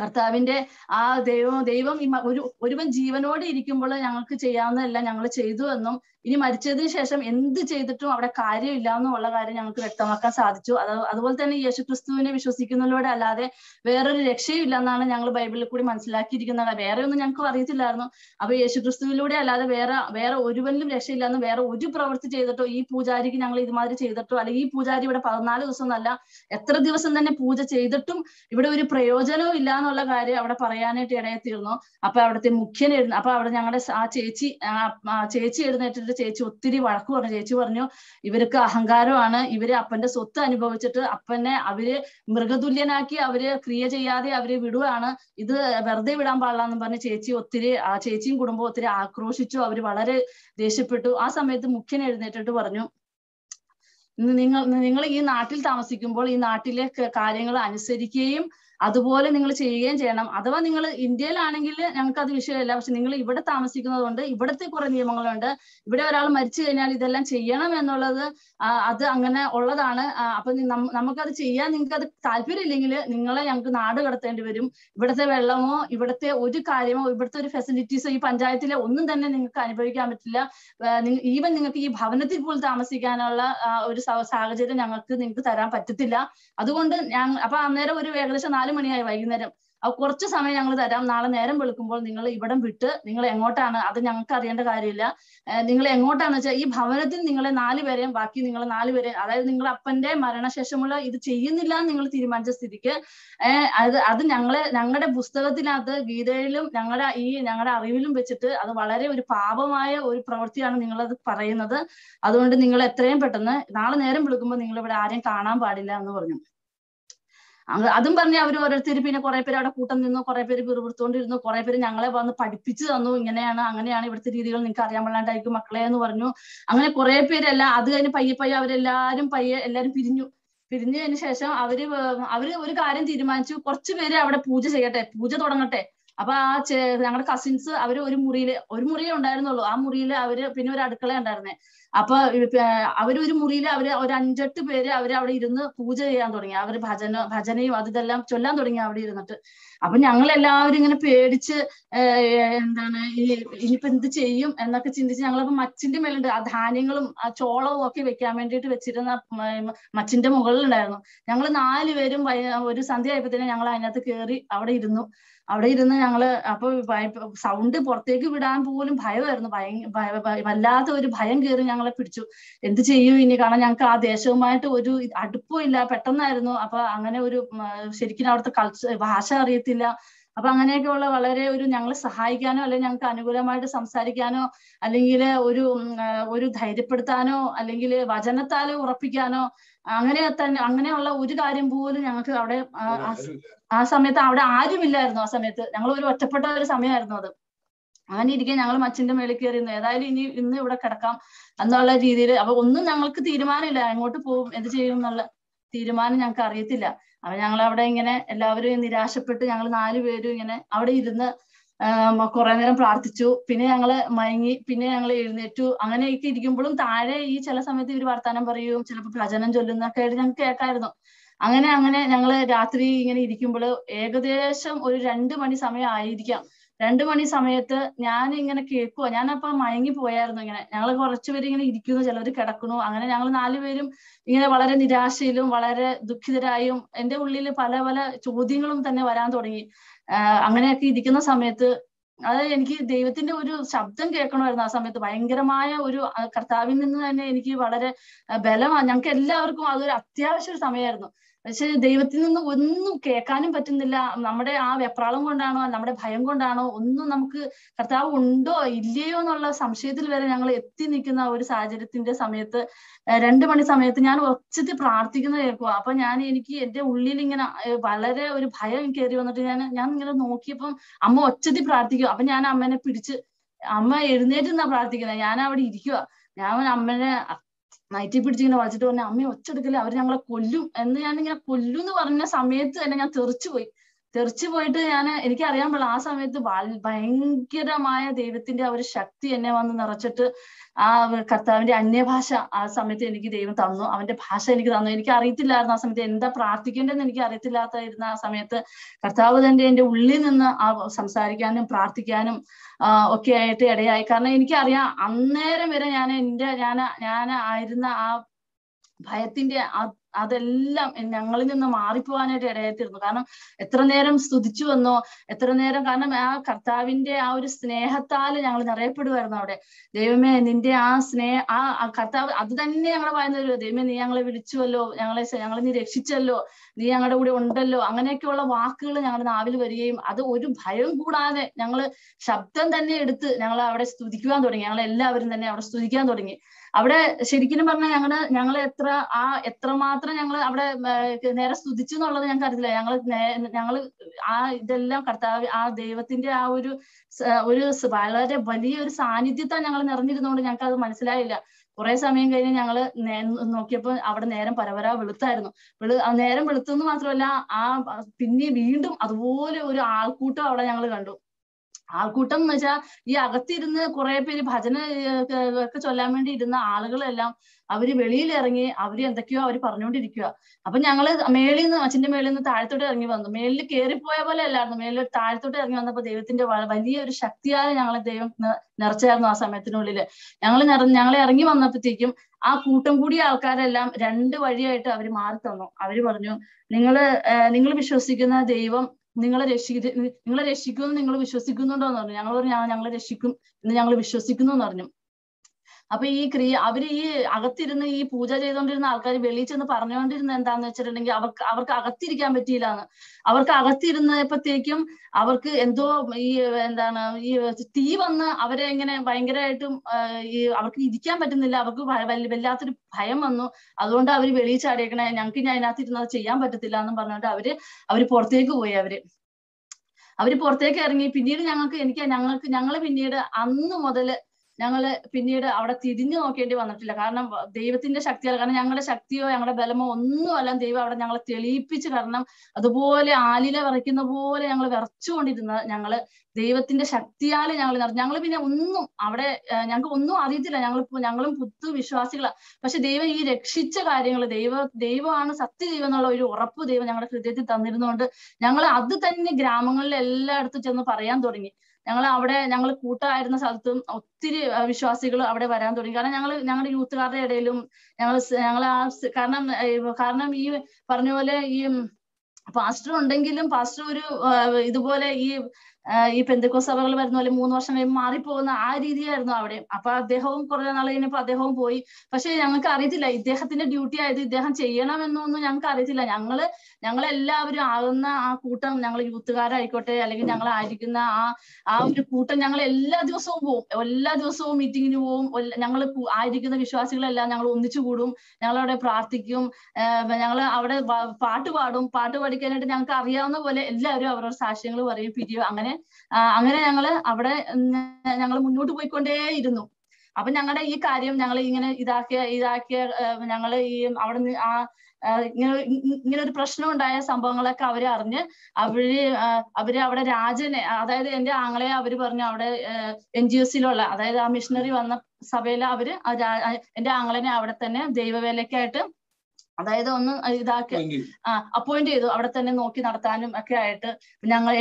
കർത്താവിന്റെ ആ ദൈവം ദൈവം ഒരു ഒരുവൻ ജീവനോടെ ഇരിക്കുമ്പോൾ ഞങ്ങൾക്ക് ചെയ്യാവുന്നതല്ല ഞങ്ങൾ ചെയ്തു എന്നും ഇനി മരിച്ചതിന് ശേഷം എന്ത് ചെയ്തിട്ടും അവിടെ കാര്യമില്ല എന്നുള്ള കാര്യം ഞങ്ങൾക്ക് വ്യക്തമാക്കാൻ സാധിച്ചു അത് അതുപോലെ തന്നെ യേശുക്രിസ്തുവിനെ വിശ്വസിക്കുന്നതിലൂടെ അല്ലാതെ വേറൊരു രക്ഷയില്ല എന്നാണ് ഞങ്ങൾ ബൈബിളിൽ കൂടി മനസ്സിലാക്കിയിരിക്കുന്നത് വേറെ ഒന്നും ഞങ്ങൾക്ക് അറിയത്തില്ലായിരുന്നു അപ്പൊ യേശുക്രിസ്തുവിലൂടെ അല്ലാതെ വേറെ വേറെ ഒരുവനിലും രക്ഷയില്ലാന്ന് വേറെ ഒരു പ്രവൃത്തി ചെയ്തിട്ടോ ഈ പൂജാരിക്ക് ഞങ്ങൾ ഇതുമാതിരി ചെയ്തിട്ടോ അല്ലെങ്കിൽ ഈ പൂജാരി ഇവിടെ പതിനാല് ദിവസം എന്നല്ല എത്ര ദിവസം തന്നെ പൂജ ചെയ്തിട്ടും ഇവിടെ ഒരു പ്രയോജനവും ഇല്ല എന്നുള്ള കാര്യം അവിടെ പറയാനായിട്ട് ഇടയത്തിരുന്നു അപ്പൊ അവിടുത്തെ മുഖ്യൻ എഴുന്ന അപ്പൊ അവിടെ ഞങ്ങളുടെ ആ ചേച്ചി ചേച്ചി എഴുന്നേറ്റിട്ട് ചേച്ചി ഒത്തിരി വഴക്ക് പറഞ്ഞു ചേച്ചി പറഞ്ഞു ഇവർക്ക് അഹങ്കാരമാണ് ഇവര് അപ്പന്റെ സ്വത്ത് അനുഭവിച്ചിട്ട് അപ്പനെ അവര് മൃഗതുല്യനാക്കി അവര് ക്രിയ ചെയ്യാതെ അവര് വിടുവാണ് ഇത് വെറുതെ വിടാൻ പാടില്ല എന്ന് പറഞ്ഞ് ചേച്ചി ഒത്തിരി ആ ചേച്ചിയും കുടുംബവും ഒത്തിരി ആക്രോശിച്ചു അവര് വളരെ ദേഷ്യപ്പെട്ടു ആ സമയത്ത് മുഖ്യൻ എഴുന്നേറ്റിട്ട് പറഞ്ഞു നിങ്ങൾ നിങ്ങൾ ഈ നാട്ടിൽ താമസിക്കുമ്പോൾ ഈ നാട്ടിലെ കാര്യങ്ങൾ അനുസരിക്കുകയും അതുപോലെ നിങ്ങൾ ചെയ്യുകയും ചെയ്യണം അഥവാ നിങ്ങൾ ഇന്ത്യയിലാണെങ്കിൽ ഞങ്ങൾക്ക് അത് വിഷയമല്ല പക്ഷെ നിങ്ങൾ ഇവിടെ താമസിക്കുന്നതുകൊണ്ട് ഇവിടുത്തെ കുറെ നിയമങ്ങളുണ്ട് ഇവിടെ ഒരാൾ മരിച്ചു കഴിഞ്ഞാൽ ഇതെല്ലാം ചെയ്യണം എന്നുള്ളത് അത് അങ്ങനെ ഉള്ളതാണ് അപ്പൊ നമുക്കത് ചെയ്യാൻ നിങ്ങൾക്ക് അത് താല്പര്യമില്ലെങ്കിൽ നിങ്ങളെ ഞങ്ങൾക്ക് നാട് കടത്തേണ്ടി വരും ഇവിടുത്തെ വെള്ളമോ ഇവിടുത്തെ ഒരു കാര്യമോ ഇവിടുത്തെ ഒരു ഫെസിലിറ്റീസോ ഈ പഞ്ചായത്തിലെ ഒന്നും തന്നെ നിങ്ങൾക്ക് അനുഭവിക്കാൻ പറ്റില്ല ഈവൻ നിങ്ങൾക്ക് ഈ ഭവനത്തിൽ പോലും താമസിക്കാനുള്ള ഒരു സാഹചര്യം ഞങ്ങൾക്ക് നിങ്ങൾക്ക് തരാൻ പറ്റത്തില്ല അതുകൊണ്ട് ഞാൻ അപ്പൊ അന്നേരം ഒരു ഏകദേശം നാല് മണിയായി വൈകുന്നേരം കുറച്ച് സമയം ഞങ്ങൾ തരാം നാളെ നേരം വെളുക്കുമ്പോൾ നിങ്ങൾ ഇവിടം വിട്ട് നിങ്ങൾ എങ്ങോട്ടാണ് അത് ഞങ്ങൾക്ക് അറിയേണ്ട കാര്യമില്ല നിങ്ങൾ എങ്ങോട്ടാണെന്ന് വെച്ചാൽ ഈ ഭവനത്തിൽ നിങ്ങളെ നാല് പേരെയും ബാക്കി നിങ്ങൾ നാലുപേരെയും അതായത് നിങ്ങൾ അപ്പന്റെ മരണശേഷമുള്ള ഇത് ചെയ്യുന്നില്ല എന്ന് നിങ്ങൾ തീരുമാനിച്ച സ്ഥിതിക്ക് അത് അത് ഞങ്ങളെ ഞങ്ങളുടെ പുസ്തകത്തിനകത്ത് ഗീതയിലും ഞങ്ങളുടെ ഈ ഞങ്ങളുടെ അറിവിലും വെച്ചിട്ട് അത് വളരെ ഒരു പാപമായ ഒരു പ്രവൃത്തിയാണ് നിങ്ങളത് പറയുന്നത് അതുകൊണ്ട് നിങ്ങൾ എത്രയും പെട്ടെന്ന് നാളെ നേരം വിളിക്കുമ്പോൾ നിങ്ങൾ ഇവിടെ ആരെയും കാണാൻ പാടില്ല എന്ന് പറഞ്ഞു അതും പറഞ്ഞ് അവർ ഓരോരുത്തർ പിന്നെ കുറെ പേര് അവിടെ കൂട്ടം നിന്നു കുറെ പേര് പിറുപിറുത്തോണ്ടിരുന്നു കുറെ പേര് ഞങ്ങളെ വന്ന് പഠിപ്പിച്ചു തന്നു ഇങ്ങനെയാണ് അങ്ങനെയാണ് ഇവിടുത്തെ രീതികൾ നിങ്ങൾക്ക് അറിയാൻ പാടാണ്ടായിരിക്കും മക്കളെ എന്ന് പറഞ്ഞു അങ്ങനെ കുറെ പേരല്ല അത് കഴിഞ്ഞ് പയ്യെ പയ്യെ അവരെല്ലാരും പയ്യെ എല്ലാരും പിരിഞ്ഞു പിരിഞ്ഞതിന് ശേഷം അവര് അവര് ഒരു കാര്യം തീരുമാനിച്ചു കുറച്ച് പേര് അവിടെ പൂജ ചെയ്യട്ടെ പൂജ തുടങ്ങട്ടെ അപ്പൊ ആ ഞങ്ങളുടെ കസിൻസ് അവര് ഒരു മുറിയിൽ ഒരു മുറിയേ ഉണ്ടായിരുന്നുള്ളൂ ആ മുറിയിൽ അവര് പിന്നെ ഒരു അടുക്കള ഉണ്ടായിരുന്നേ അപ്പൊ അവരൊരു മുറിയിൽ അവർ ഒരു അഞ്ചെട്ട് പേര് അവർ അവിടെ ഇരുന്ന് പൂജ ചെയ്യാൻ തുടങ്ങി അവർ ഭജന ഭജനയും ഇതെല്ലാം ചൊല്ലാൻ തുടങ്ങി അവിടെ ഇരുന്നിട്ട് അപ്പൊ ഞങ്ങൾ എല്ലാവരും ഇങ്ങനെ പേടിച്ച് എന്താണ് ഇനിയിപ്പോ എന്ത് ചെയ്യും എന്നൊക്കെ ചിന്തിച്ച് ഞങ്ങളപ്പോ മച്ചിന്റെ മേലുണ്ട് ആ ധാന്യങ്ങളും ആ ചോളവും ഒക്കെ വെക്കാൻ വേണ്ടിയിട്ട് വെച്ചിരുന്ന മച്ചിന്റെ മുകളിലുണ്ടായിരുന്നു ഞങ്ങൾ നാലുപേരും ഒരു സന്ധ്യ ആയപ്പോ ഞങ്ങൾ അതിനകത്ത് കയറി അവിടെ ഇരുന്നു അവിടെ ഇരുന്ന് ഞങ്ങള് അപ്പൊ സൗണ്ട് പുറത്തേക്ക് വിടാൻ പോലും ഭയമായിരുന്നു ഭയം വല്ലാത്ത ഒരു ഭയം കയറി ഞങ്ങളെ പിടിച്ചു എന്ത് ചെയ്യും ഇനി കാരണം ഞങ്ങൾക്ക് ആ ദേശവുമായിട്ട് ഒരു അടുപ്പം ഇല്ല പെട്ടെന്നായിരുന്നു അപ്പൊ അങ്ങനെ ഒരു ശരിക്കും അവിടുത്തെ കൾച്ചർ ഭാഷ അറിയത്തില്ല അപ്പൊ അങ്ങനെയൊക്കെയുള്ള വളരെ ഒരു ഞങ്ങളെ സഹായിക്കാനോ അല്ലെങ്കിൽ ഞങ്ങൾക്ക് അനുകൂലമായിട്ട് സംസാരിക്കാനോ അല്ലെങ്കിൽ ഒരു ഒരു ധൈര്യപ്പെടുത്താനോ അല്ലെങ്കിൽ വചനത്താലോ ഉറപ്പിക്കാനോ അങ്ങനെ തന്നെ അങ്ങനെയുള്ള ഒരു കാര്യം പോലും ഞങ്ങൾക്ക് അവിടെ ആ സമയത്ത് അവിടെ ആരുമില്ലായിരുന്നു ആ സമയത്ത് ഞങ്ങൾ ഒരു ഒറ്റപ്പെട്ട ഒരു സമയമായിരുന്നു അത് അങ്ങനെ ഇരിക്കെ ഞങ്ങൾ മച്ചിന്റെ മേളിൽ കയറിയിരുന്നു ഏതായാലും ഇനി ഇന്ന് ഇവിടെ കിടക്കാം എന്നുള്ള രീതിയിൽ അപ്പൊ ഒന്നും ഞങ്ങൾക്ക് തീരുമാനമില്ല എങ്ങോട്ട് പോകും എന്ത് ചെയ്യും എന്നുള്ള തീരുമാനം ഞങ്ങൾക്ക് അറിയത്തില്ല അപ്പൊ ഞങ്ങൾ അവിടെ ഇങ്ങനെ എല്ലാവരും നിരാശപ്പെട്ട് ഞങ്ങൾ നാലുപേരും ഇങ്ങനെ അവിടെ ഇരുന്ന് കുറെ നേരം പ്രാർത്ഥിച്ചു പിന്നെ ഞങ്ങള് മയങ്ങി പിന്നെ ഞങ്ങൾ എഴുന്നേറ്റു അങ്ങനെയൊക്കെ ഇരിക്കുമ്പോഴും താഴെ ഈ ചില സമയത്ത് ഇവർ വർത്താനം പറയും ചിലപ്പോൾ പ്രചനം ചൊല്ലുന്നൊക്കെ ആയിട്ട് ഞങ്ങൾക്ക് കേൾക്കായിരുന്നു അങ്ങനെ അങ്ങനെ ഞങ്ങള് രാത്രി ഇങ്ങനെ ഇരിക്കുമ്പോൾ ഏകദേശം ഒരു രണ്ട് മണി സമയം ആയിരിക്കാം രണ്ട് മണി സമയത്ത് ഞാൻ ഇങ്ങനെ കേൾക്കുക ഞാനപ്പോ മയങ്ങി പോയായിരുന്നു ഇങ്ങനെ ഞങ്ങൾ കുറച്ചുപേര് ഇങ്ങനെ ഇരിക്കുന്നു ചിലവർ കിടക്കുന്നു അങ്ങനെ ഞങ്ങൾ നാലുപേരും ഇങ്ങനെ വളരെ നിരാശയിലും വളരെ ദുഃഖിതരായും എന്റെ ഉള്ളിൽ പല പല ചോദ്യങ്ങളും തന്നെ വരാൻ തുടങ്ങി അങ്ങനെയൊക്കെ ഇരിക്കുന്ന സമയത്ത് അത് എനിക്ക് ദൈവത്തിന്റെ ഒരു ശബ്ദം കേൾക്കണമായിരുന്നു ആ സമയത്ത് ഭയങ്കരമായ ഒരു കർത്താവിൽ നിന്ന് തന്നെ എനിക്ക് വളരെ ബലമാണ് ഞങ്ങൾക്ക് എല്ലാവർക്കും അതൊരു അത്യാവശ്യ ഒരു സമയമായിരുന്നു പക്ഷെ ദൈവത്തിൽ നിന്ന് ഒന്നും കേൾക്കാനും പറ്റുന്നില്ല നമ്മുടെ ആ വെപ്രാളം കൊണ്ടാണോ നമ്മുടെ ഭയം കൊണ്ടാണോ ഒന്നും നമുക്ക് കർത്താവ് ഉണ്ടോ ഇല്ലയോ എന്നുള്ള സംശയത്തിൽ വരെ ഞങ്ങൾ എത്തി നിൽക്കുന്ന ഒരു സാഹചര്യത്തിന്റെ സമയത്ത് രണ്ടു മണി സമയത്ത് ഞാൻ ഒച്ചത്തിൽ പ്രാർത്ഥിക്കുന്നത് കേൾക്കുക അപ്പൊ ഞാൻ എനിക്ക് എന്റെ ഉള്ളിൽ ഇങ്ങനെ വളരെ ഒരു ഭയം കയറി വന്നിട്ട് ഞാൻ ഞാൻ ഇങ്ങനെ നോക്കിയപ്പം അമ്മ ഒച്ചത്തിൽ പ്രാർത്ഥിക്കുക അപ്പൊ ഞാൻ അമ്മനെ പിടിച്ച് അമ്മ എഴുന്നേറ്റ് എന്നാ പ്രാർത്ഥിക്കുന്നത് ഞാൻ അവിടെ ഇരിക്കുക ഞാൻ അമ്മനെ നൈറ്റി പിടിച്ചിങ്ങനെ വളച്ചിട്ട് പറഞ്ഞു അമ്മേ ഒച്ചെടുക്കല്ലേ അവർ ഞങ്ങളെ കൊല്ലും എന്ന് ഞാൻ ഇങ്ങനെ കൊല്ലും എന്ന് പറഞ്ഞ സമയത്ത് തന്നെ ഞാൻ തെറിച്ചു പോയി തെറിച്ചു പോയിട്ട് ഞാൻ എനിക്കറിയാൻ അറിയാൻ പാടില്ല ആ സമയത്ത് ഭയങ്കരമായ ദൈവത്തിന്റെ ആ ഒരു ശക്തി എന്നെ വന്ന് നിറച്ചിട്ട് ആ കർത്താവിന്റെ അന്യഭാഷ ആ സമയത്ത് എനിക്ക് ദൈവം തന്നു അവന്റെ ഭാഷ എനിക്ക് തന്നു എനിക്ക് അറിയത്തില്ലായിരുന്നു ആ സമയത്ത് എന്താ പ്രാർത്ഥിക്കേണ്ടതെന്ന് എനിക്ക് അറിയത്തില്ലാത്തായിരുന്ന ആ സമയത്ത് കർത്താവ് തന്റെ എന്റെ ഉള്ളിൽ നിന്ന് ആ സംസാരിക്കാനും പ്രാർത്ഥിക്കാനും ഒക്കെ ആയിട്ട് ഇടയായി കാരണം എനിക്കറിയാം അന്നേരം വരെ ഞാൻ എന്റെ ഞാൻ ഞാൻ ആയിരുന്ന ആ ഭയത്തിന്റെ ആ അതെല്ലാം ഞങ്ങളിൽ നിന്ന് മാറിപ്പോവാനായിട്ട് ഇടയായിത്തീർന്നു കാരണം എത്ര നേരം സ്തുതിച്ചു വന്നോ എത്ര നേരം കാരണം ആ കർത്താവിന്റെ ആ ഒരു സ്നേഹത്താൽ ഞങ്ങൾ നിറയപ്പെടുമായിരുന്നു അവിടെ ദൈവമേ നിന്റെ ആ സ്നേഹ ആ കർത്താവ് അത് തന്നെ ഞങ്ങളുടെ പറയുന്ന ഒരു ദൈവമേ നീ ഞങ്ങളെ വിളിച്ചുവല്ലോ ഞങ്ങളെ ഞങ്ങളെ നീ രക്ഷിച്ചല്ലോ നീ ഞങ്ങളുടെ കൂടെ ഉണ്ടല്ലോ അങ്ങനെയൊക്കെയുള്ള വാക്കുകൾ ഞങ്ങളുടെ നാവിൽ വരികയും അത് ഒരു ഭയം കൂടാതെ ഞങ്ങൾ ശബ്ദം തന്നെ എടുത്ത് ഞങ്ങൾ അവിടെ സ്തുതിക്കുവാൻ തുടങ്ങി ഞങ്ങൾ എല്ലാവരും തന്നെ അവിടെ സ്തുതിക്കാൻ തുടങ്ങി അവിടെ ശരിക്കും പറഞ്ഞാൽ ഞങ്ങള് ഞങ്ങളെ എത്ര ആ എത്രമാത്രം മാത്രം ഞങ്ങൾ അവിടെ നേരെ സ്തുതിച്ചു എന്നുള്ളത് ഞാൻ കരുതില്ല ഞങ്ങൾ ഞങ്ങൾ ആ ഇതെല്ലാം കർത്താവ് ആ ദൈവത്തിന്റെ ആ ഒരു ഒരു വളരെ വലിയ ഒരു സാന്നിധ്യത്താ ഞങ്ങൾ നിറഞ്ഞിരുന്നതുകൊണ്ട് ഞങ്ങൾക്ക് അത് മനസ്സിലായില്ല കുറെ സമയം കഴിഞ്ഞ് ഞങ്ങള് നോക്കിയപ്പോൾ അവിടെ നേരം പരപര വെളുത്തായിരുന്നു വെളു നേരം വെളുത്തെന്ന് മാത്രമല്ല ആ പിന്നെ വീണ്ടും അതുപോലെ ഒരു ആൾക്കൂട്ടം അവിടെ ഞങ്ങൾ കണ്ടു ആൾക്കൂട്ടം എന്ന് വെച്ചാൽ ഈ അകത്തിരുന്ന് കുറെ പേര് ഭജന ഒക്കെ ചൊല്ലാൻ വേണ്ടി ഇരുന്ന ആളുകളെല്ലാം അവര് വെളിയിൽ ഇറങ്ങി അവര് എന്തൊക്കെയോ അവര് പറഞ്ഞുകൊണ്ടിരിക്കുക അപ്പൊ ഞങ്ങള് മേളിൽ നിന്ന് അച്ഛന്റെ മേളിൽ നിന്ന് താഴത്തോട്ട് ഇറങ്ങി വന്നു മേളിൽ കയറിപ്പോയ പോലെ അല്ലായിരുന്നു മേളിൽ താഴത്തോട്ട് ഇറങ്ങി വന്നപ്പോ ദൈവത്തിന്റെ വലിയൊരു ശക്തിയായ ഞങ്ങളെ ദൈവം നിറച്ചായിരുന്നു ആ സമയത്തിനുള്ളില് ഞങ്ങൾ ഞങ്ങളെ ഇറങ്ങി വന്നപ്പോഴത്തേക്കും ആ കൂട്ടം കൂടിയ ആൾക്കാരെല്ലാം രണ്ട് വഴിയായിട്ട് അവര് മാറി തന്നു അവര് പറഞ്ഞു നിങ്ങൾ നിങ്ങൾ വിശ്വസിക്കുന്ന ദൈവം നിങ്ങളെ രക്ഷിക്ക നിങ്ങളെ രക്ഷിക്കുമെന്ന് നിങ്ങൾ വിശ്വസിക്കുന്നുണ്ടോ എന്ന് പറഞ്ഞു ഞങ്ങൾ പറഞ്ഞു ഞങ്ങളെ രക്ഷിക്കും എന്ന് ഞങ്ങൾ വിശ്വസിക്കുന്നു എന്ന് പറഞ്ഞു അപ്പൊ ഈ ക്രിയ അവര് ഈ അകത്തിരുന്ന് ഈ പൂജ ചെയ്തുകൊണ്ടിരുന്ന ആൾക്കാർ വെളിയിൽ ചെന്ന് പറഞ്ഞുകൊണ്ടിരുന്ന എന്താന്ന് വെച്ചിട്ടുണ്ടെങ്കിൽ അവർക്ക് അവർക്ക് അകത്തിരിക്കാൻ പറ്റിയില്ല അവർക്ക് അകത്തിരുന്നപ്പോഴത്തേക്കും അവർക്ക് എന്തോ ഈ എന്താണ് ഈ തീ വന്ന് അവരെ ഇങ്ങനെ ഭയങ്കരമായിട്ടും ഈ അവർക്ക് ഇരിക്കാൻ പറ്റുന്നില്ല അവർക്ക് വല്ലാത്തൊരു ഭയം വന്നു അതുകൊണ്ട് അവർ വെളിയിൽ ചാടിയേക്കണേ ഞങ്ങൾക്ക് ഇനി അതിനകത്ത് ഇരുന്നത് ചെയ്യാൻ പറ്റത്തില്ല എന്നും പറഞ്ഞുകൊണ്ട് അവര് അവര് പുറത്തേക്ക് പോയി അവര് അവര് പുറത്തേക്ക് ഇറങ്ങി പിന്നീട് ഞങ്ങൾക്ക് എനിക്ക് ഞങ്ങൾക്ക് ഞങ്ങള് പിന്നീട് അന്ന് മുതൽ ഞങ്ങൾ പിന്നീട് അവിടെ തിരിഞ്ഞു നോക്കേണ്ടി വന്നിട്ടില്ല കാരണം ദൈവത്തിന്റെ ശക്തിയാൽ കാരണം ഞങ്ങളുടെ ശക്തിയോ ഞങ്ങളുടെ ബലമോ ഒന്നുമല്ല ദൈവം അവിടെ ഞങ്ങളെ തെളിയിപ്പിച്ച് കാരണം അതുപോലെ ആലില വരയ്ക്കുന്ന പോലെ ഞങ്ങൾ വിറച്ചുകൊണ്ടിരുന്ന ഞങ്ങള് ദൈവത്തിന്റെ ശക്തിയാൽ ഞങ്ങൾ ഞങ്ങൾ പിന്നെ ഒന്നും അവിടെ ഞങ്ങൾക്ക് ഒന്നും അറിയത്തില്ല ഞങ്ങൾ ഞങ്ങളും പുത്തു വിശ്വാസികളാണ് പക്ഷെ ദൈവം ഈ രക്ഷിച്ച കാര്യങ്ങൾ ദൈവ ദൈവമാണ് സത്യദൈവം എന്നുള്ള ഒരു ഉറപ്പ് ദൈവം ഞങ്ങളുടെ ഹൃദയത്തിൽ തന്നിരുന്നുകൊണ്ട് ഞങ്ങൾ അത് തന്നെ ഗ്രാമങ്ങളിൽ എല്ലായിടത്തും ചെന്ന് പറയാൻ തുടങ്ങി ഞങ്ങൾ അവിടെ ഞങ്ങൾ കൂട്ടായിരുന്ന സ്ഥലത്തും ഒത്തിരി വിശ്വാസികൾ അവിടെ വരാൻ തുടങ്ങി കാരണം ഞങ്ങൾ ഞങ്ങളുടെ യൂത്തുകാരുടെ ഇടയിലും ഞങ്ങൾ ഞങ്ങൾ ആ കാരണം കാരണം ഈ പറഞ്ഞ പോലെ ഈ പാസ്റ്റർ ഉണ്ടെങ്കിലും പാസ്റ്റർ ഒരു ഇതുപോലെ ഈ ഈ പെന്തക്കോ സഭകൾ വരുന്ന പോലെ മൂന്ന് വർഷം കഴിയുമ്പോൾ മാറിപ്പോകുന്ന ആ രീതിയായിരുന്നു അവിടെ അപ്പൊ അദ്ദേഹവും കുറെ നാൾ കഴിഞ്ഞപ്പോ അദ്ദേഹവും പോയി പക്ഷെ ഞങ്ങൾക്ക് അറിയത്തില്ല ഇദ്ദേഹത്തിന്റെ ഡ്യൂട്ടി ആയത് ഇദ്ദേഹം ചെയ്യണമെന്നൊന്നും ഞങ്ങൾക്ക് അറിയത്തില്ല ഞങ്ങള് ഞങ്ങളെല്ലാവരും ആകുന്ന ആ കൂട്ടം ഞങ്ങൾ യൂത്തുകാരായിക്കോട്ടെ അല്ലെങ്കിൽ ഞങ്ങൾ ആയിരിക്കുന്ന ആ ആ ഒരു കൂട്ടം ഞങ്ങൾ എല്ലാ ദിവസവും പോവും എല്ലാ ദിവസവും മീറ്റിങ്ങിന് പോവും ഞങ്ങൾ ആയിരിക്കുന്ന വിശ്വാസികളെല്ലാം ഞങ്ങൾ ഒന്നിച്ചു കൂടും ഞങ്ങളവിടെ പ്രാർത്ഥിക്കും ഞങ്ങൾ അവിടെ പാട്ട് പാടും പാട്ട് പഠിക്കാനായിട്ട് ഞങ്ങൾക്ക് അറിയാവുന്ന പോലെ എല്ലാവരും അവരുടെ സാക്ഷ്യങ്ങൾ പറയും പിരിയും അങ്ങനെ അങ്ങനെ അങ്ങനെ ഞങ്ങൾ അവിടെ ഞങ്ങൾ മുന്നോട്ട് പോയിക്കൊണ്ടേയിരുന്നു അപ്പൊ ഞങ്ങളുടെ ഈ കാര്യം ഞങ്ങൾ ഇങ്ങനെ ഇതാക്കിയ ഇതാക്കിയ ഞങ്ങൾ ഈ അവിടെ നിന്ന് ആ ഇങ്ങനെ ഒരു പ്രശ്നം ഉണ്ടായ സംഭവങ്ങളൊക്കെ അവര് അറിഞ്ഞ് അവര് അവര് അവിടെ രാജനെ അതായത് എന്റെ ആങ്ങളെ അവര് പറഞ്ഞു അവിടെ എൻ ജി എസിലുള്ള അതായത് ആ മിഷണറി വന്ന സഭയിൽ അവര് എന്റെ ആങ്ങളനെ അവിടെ തന്നെ ദൈവവേലയ്ക്കായിട്ട് അതായത് ഒന്ന് ഇതാക്കി ആ അപ്പോയിന്റ് ചെയ്തു അവിടെ തന്നെ നോക്കി നടത്താനും ഒക്കെ ആയിട്ട് ഞങ്ങൾ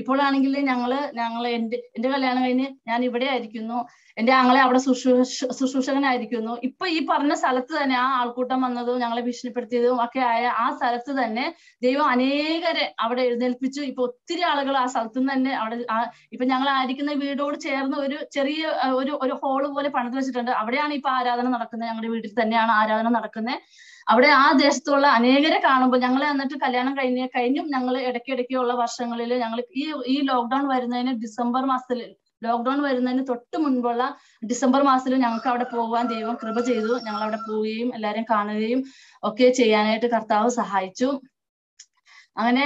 ഇപ്പോഴാണെങ്കിൽ ഞങ്ങള് ഞങ്ങൾ എന്റെ എന്റെ കല്യാണം കഴിഞ്ഞ് ഞാൻ ഇവിടെ ആയിരിക്കുന്നു എന്റെ ആങ്ങളെ അവിടെ ശുശ്രൂഷ ശുശ്രൂഷകനായിരിക്കുന്നു ഇപ്പൊ ഈ പറഞ്ഞ സ്ഥലത്ത് തന്നെ ആ ആൾക്കൂട്ടം വന്നതും ഞങ്ങളെ ഭീഷണിപ്പെടുത്തിയതും ഒക്കെ ആയ ആ സ്ഥലത്ത് തന്നെ ദൈവം അനേകരെ അവിടെ എഴുന്നേൽപ്പിച്ചു ഇപ്പൊ ഒത്തിരി ആളുകൾ ആ സ്ഥലത്തു തന്നെ അവിടെ ഇപ്പൊ ഞങ്ങൾ ആയിരിക്കുന്ന വീടോട് ചേർന്ന് ഒരു ചെറിയ ഒരു ഒരു ഹോള് പോലെ പണിത് വെച്ചിട്ടുണ്ട് അവിടെയാണ് ഇപ്പൊ ആരാധന നടക്കുന്നത് ഞങ്ങളുടെ വീട്ടിൽ തന്നെയാണ് ആരാധന നടക്കുന്നത് അവിടെ ആ ദേശത്തുള്ള അനേകരെ കാണുമ്പോൾ ഞങ്ങൾ എന്നിട്ട് കല്യാണം കഴിഞ്ഞ കഴിഞ്ഞും ഞങ്ങൾ ഇടയ്ക്കിടയ്ക്കുള്ള വർഷങ്ങളിൽ ഞങ്ങൾ ഈ ഈ ലോക്ക്ഡൌൺ വരുന്നതിന് ഡിസംബർ മാസത്തിൽ ലോക്ക്ഡൌൺ വരുന്നതിന് തൊട്ട് മുൻപുള്ള ഡിസംബർ മാസത്തിൽ ഞങ്ങൾക്ക് അവിടെ പോകാൻ ദൈവം കൃപ ചെയ്തു ഞങ്ങൾ അവിടെ പോവുകയും എല്ലാവരെയും കാണുകയും ഒക്കെ ചെയ്യാനായിട്ട് കർത്താവ് സഹായിച്ചു അങ്ങനെ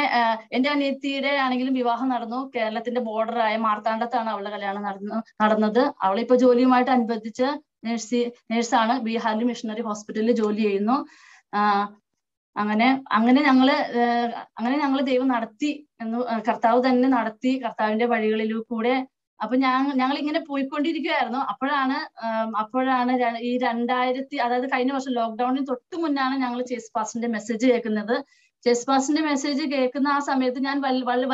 എന്റെ അനിയത്തിയുടെ ആണെങ്കിലും വിവാഹം നടന്നു കേരളത്തിന്റെ ബോർഡറായ മാർത്താണ്ഡത്താണ് അവളുടെ കല്യാണം നടന്നു നടന്നത് അവളിപ്പോ ജോലിയുമായിട്ട് അനുബന്ധിച്ച് നേഴ്സി നേഴ്സാണ് ബീഹാറിൽ മിഷണറി ഹോസ്പിറ്റലിൽ ജോലി ചെയ്യുന്നു അങ്ങനെ അങ്ങനെ ഞങ്ങള് അങ്ങനെ ഞങ്ങൾ ദൈവം നടത്തി എന്ന് കർത്താവ് തന്നെ നടത്തി കർത്താവിന്റെ വഴികളിലൂടെ കൂടെ അപ്പൊ ഞങ്ങൾ ഞങ്ങൾ ഇങ്ങനെ പോയിക്കൊണ്ടിരിക്കുകയായിരുന്നു അപ്പോഴാണ് അപ്പോഴാണ് ഈ രണ്ടായിരത്തി അതായത് കഴിഞ്ഞ വർഷം ലോക്ക്ഡൌണിന് തൊട്ട് മുന്നാണ് ഞങ്ങൾ ചേസ് പാസിന്റെ മെസ്സേജ് കേൾക്കുന്നത് ചെസ് പാസിന്റെ മെസ്സേജ് കേൾക്കുന്ന ആ സമയത്ത് ഞാൻ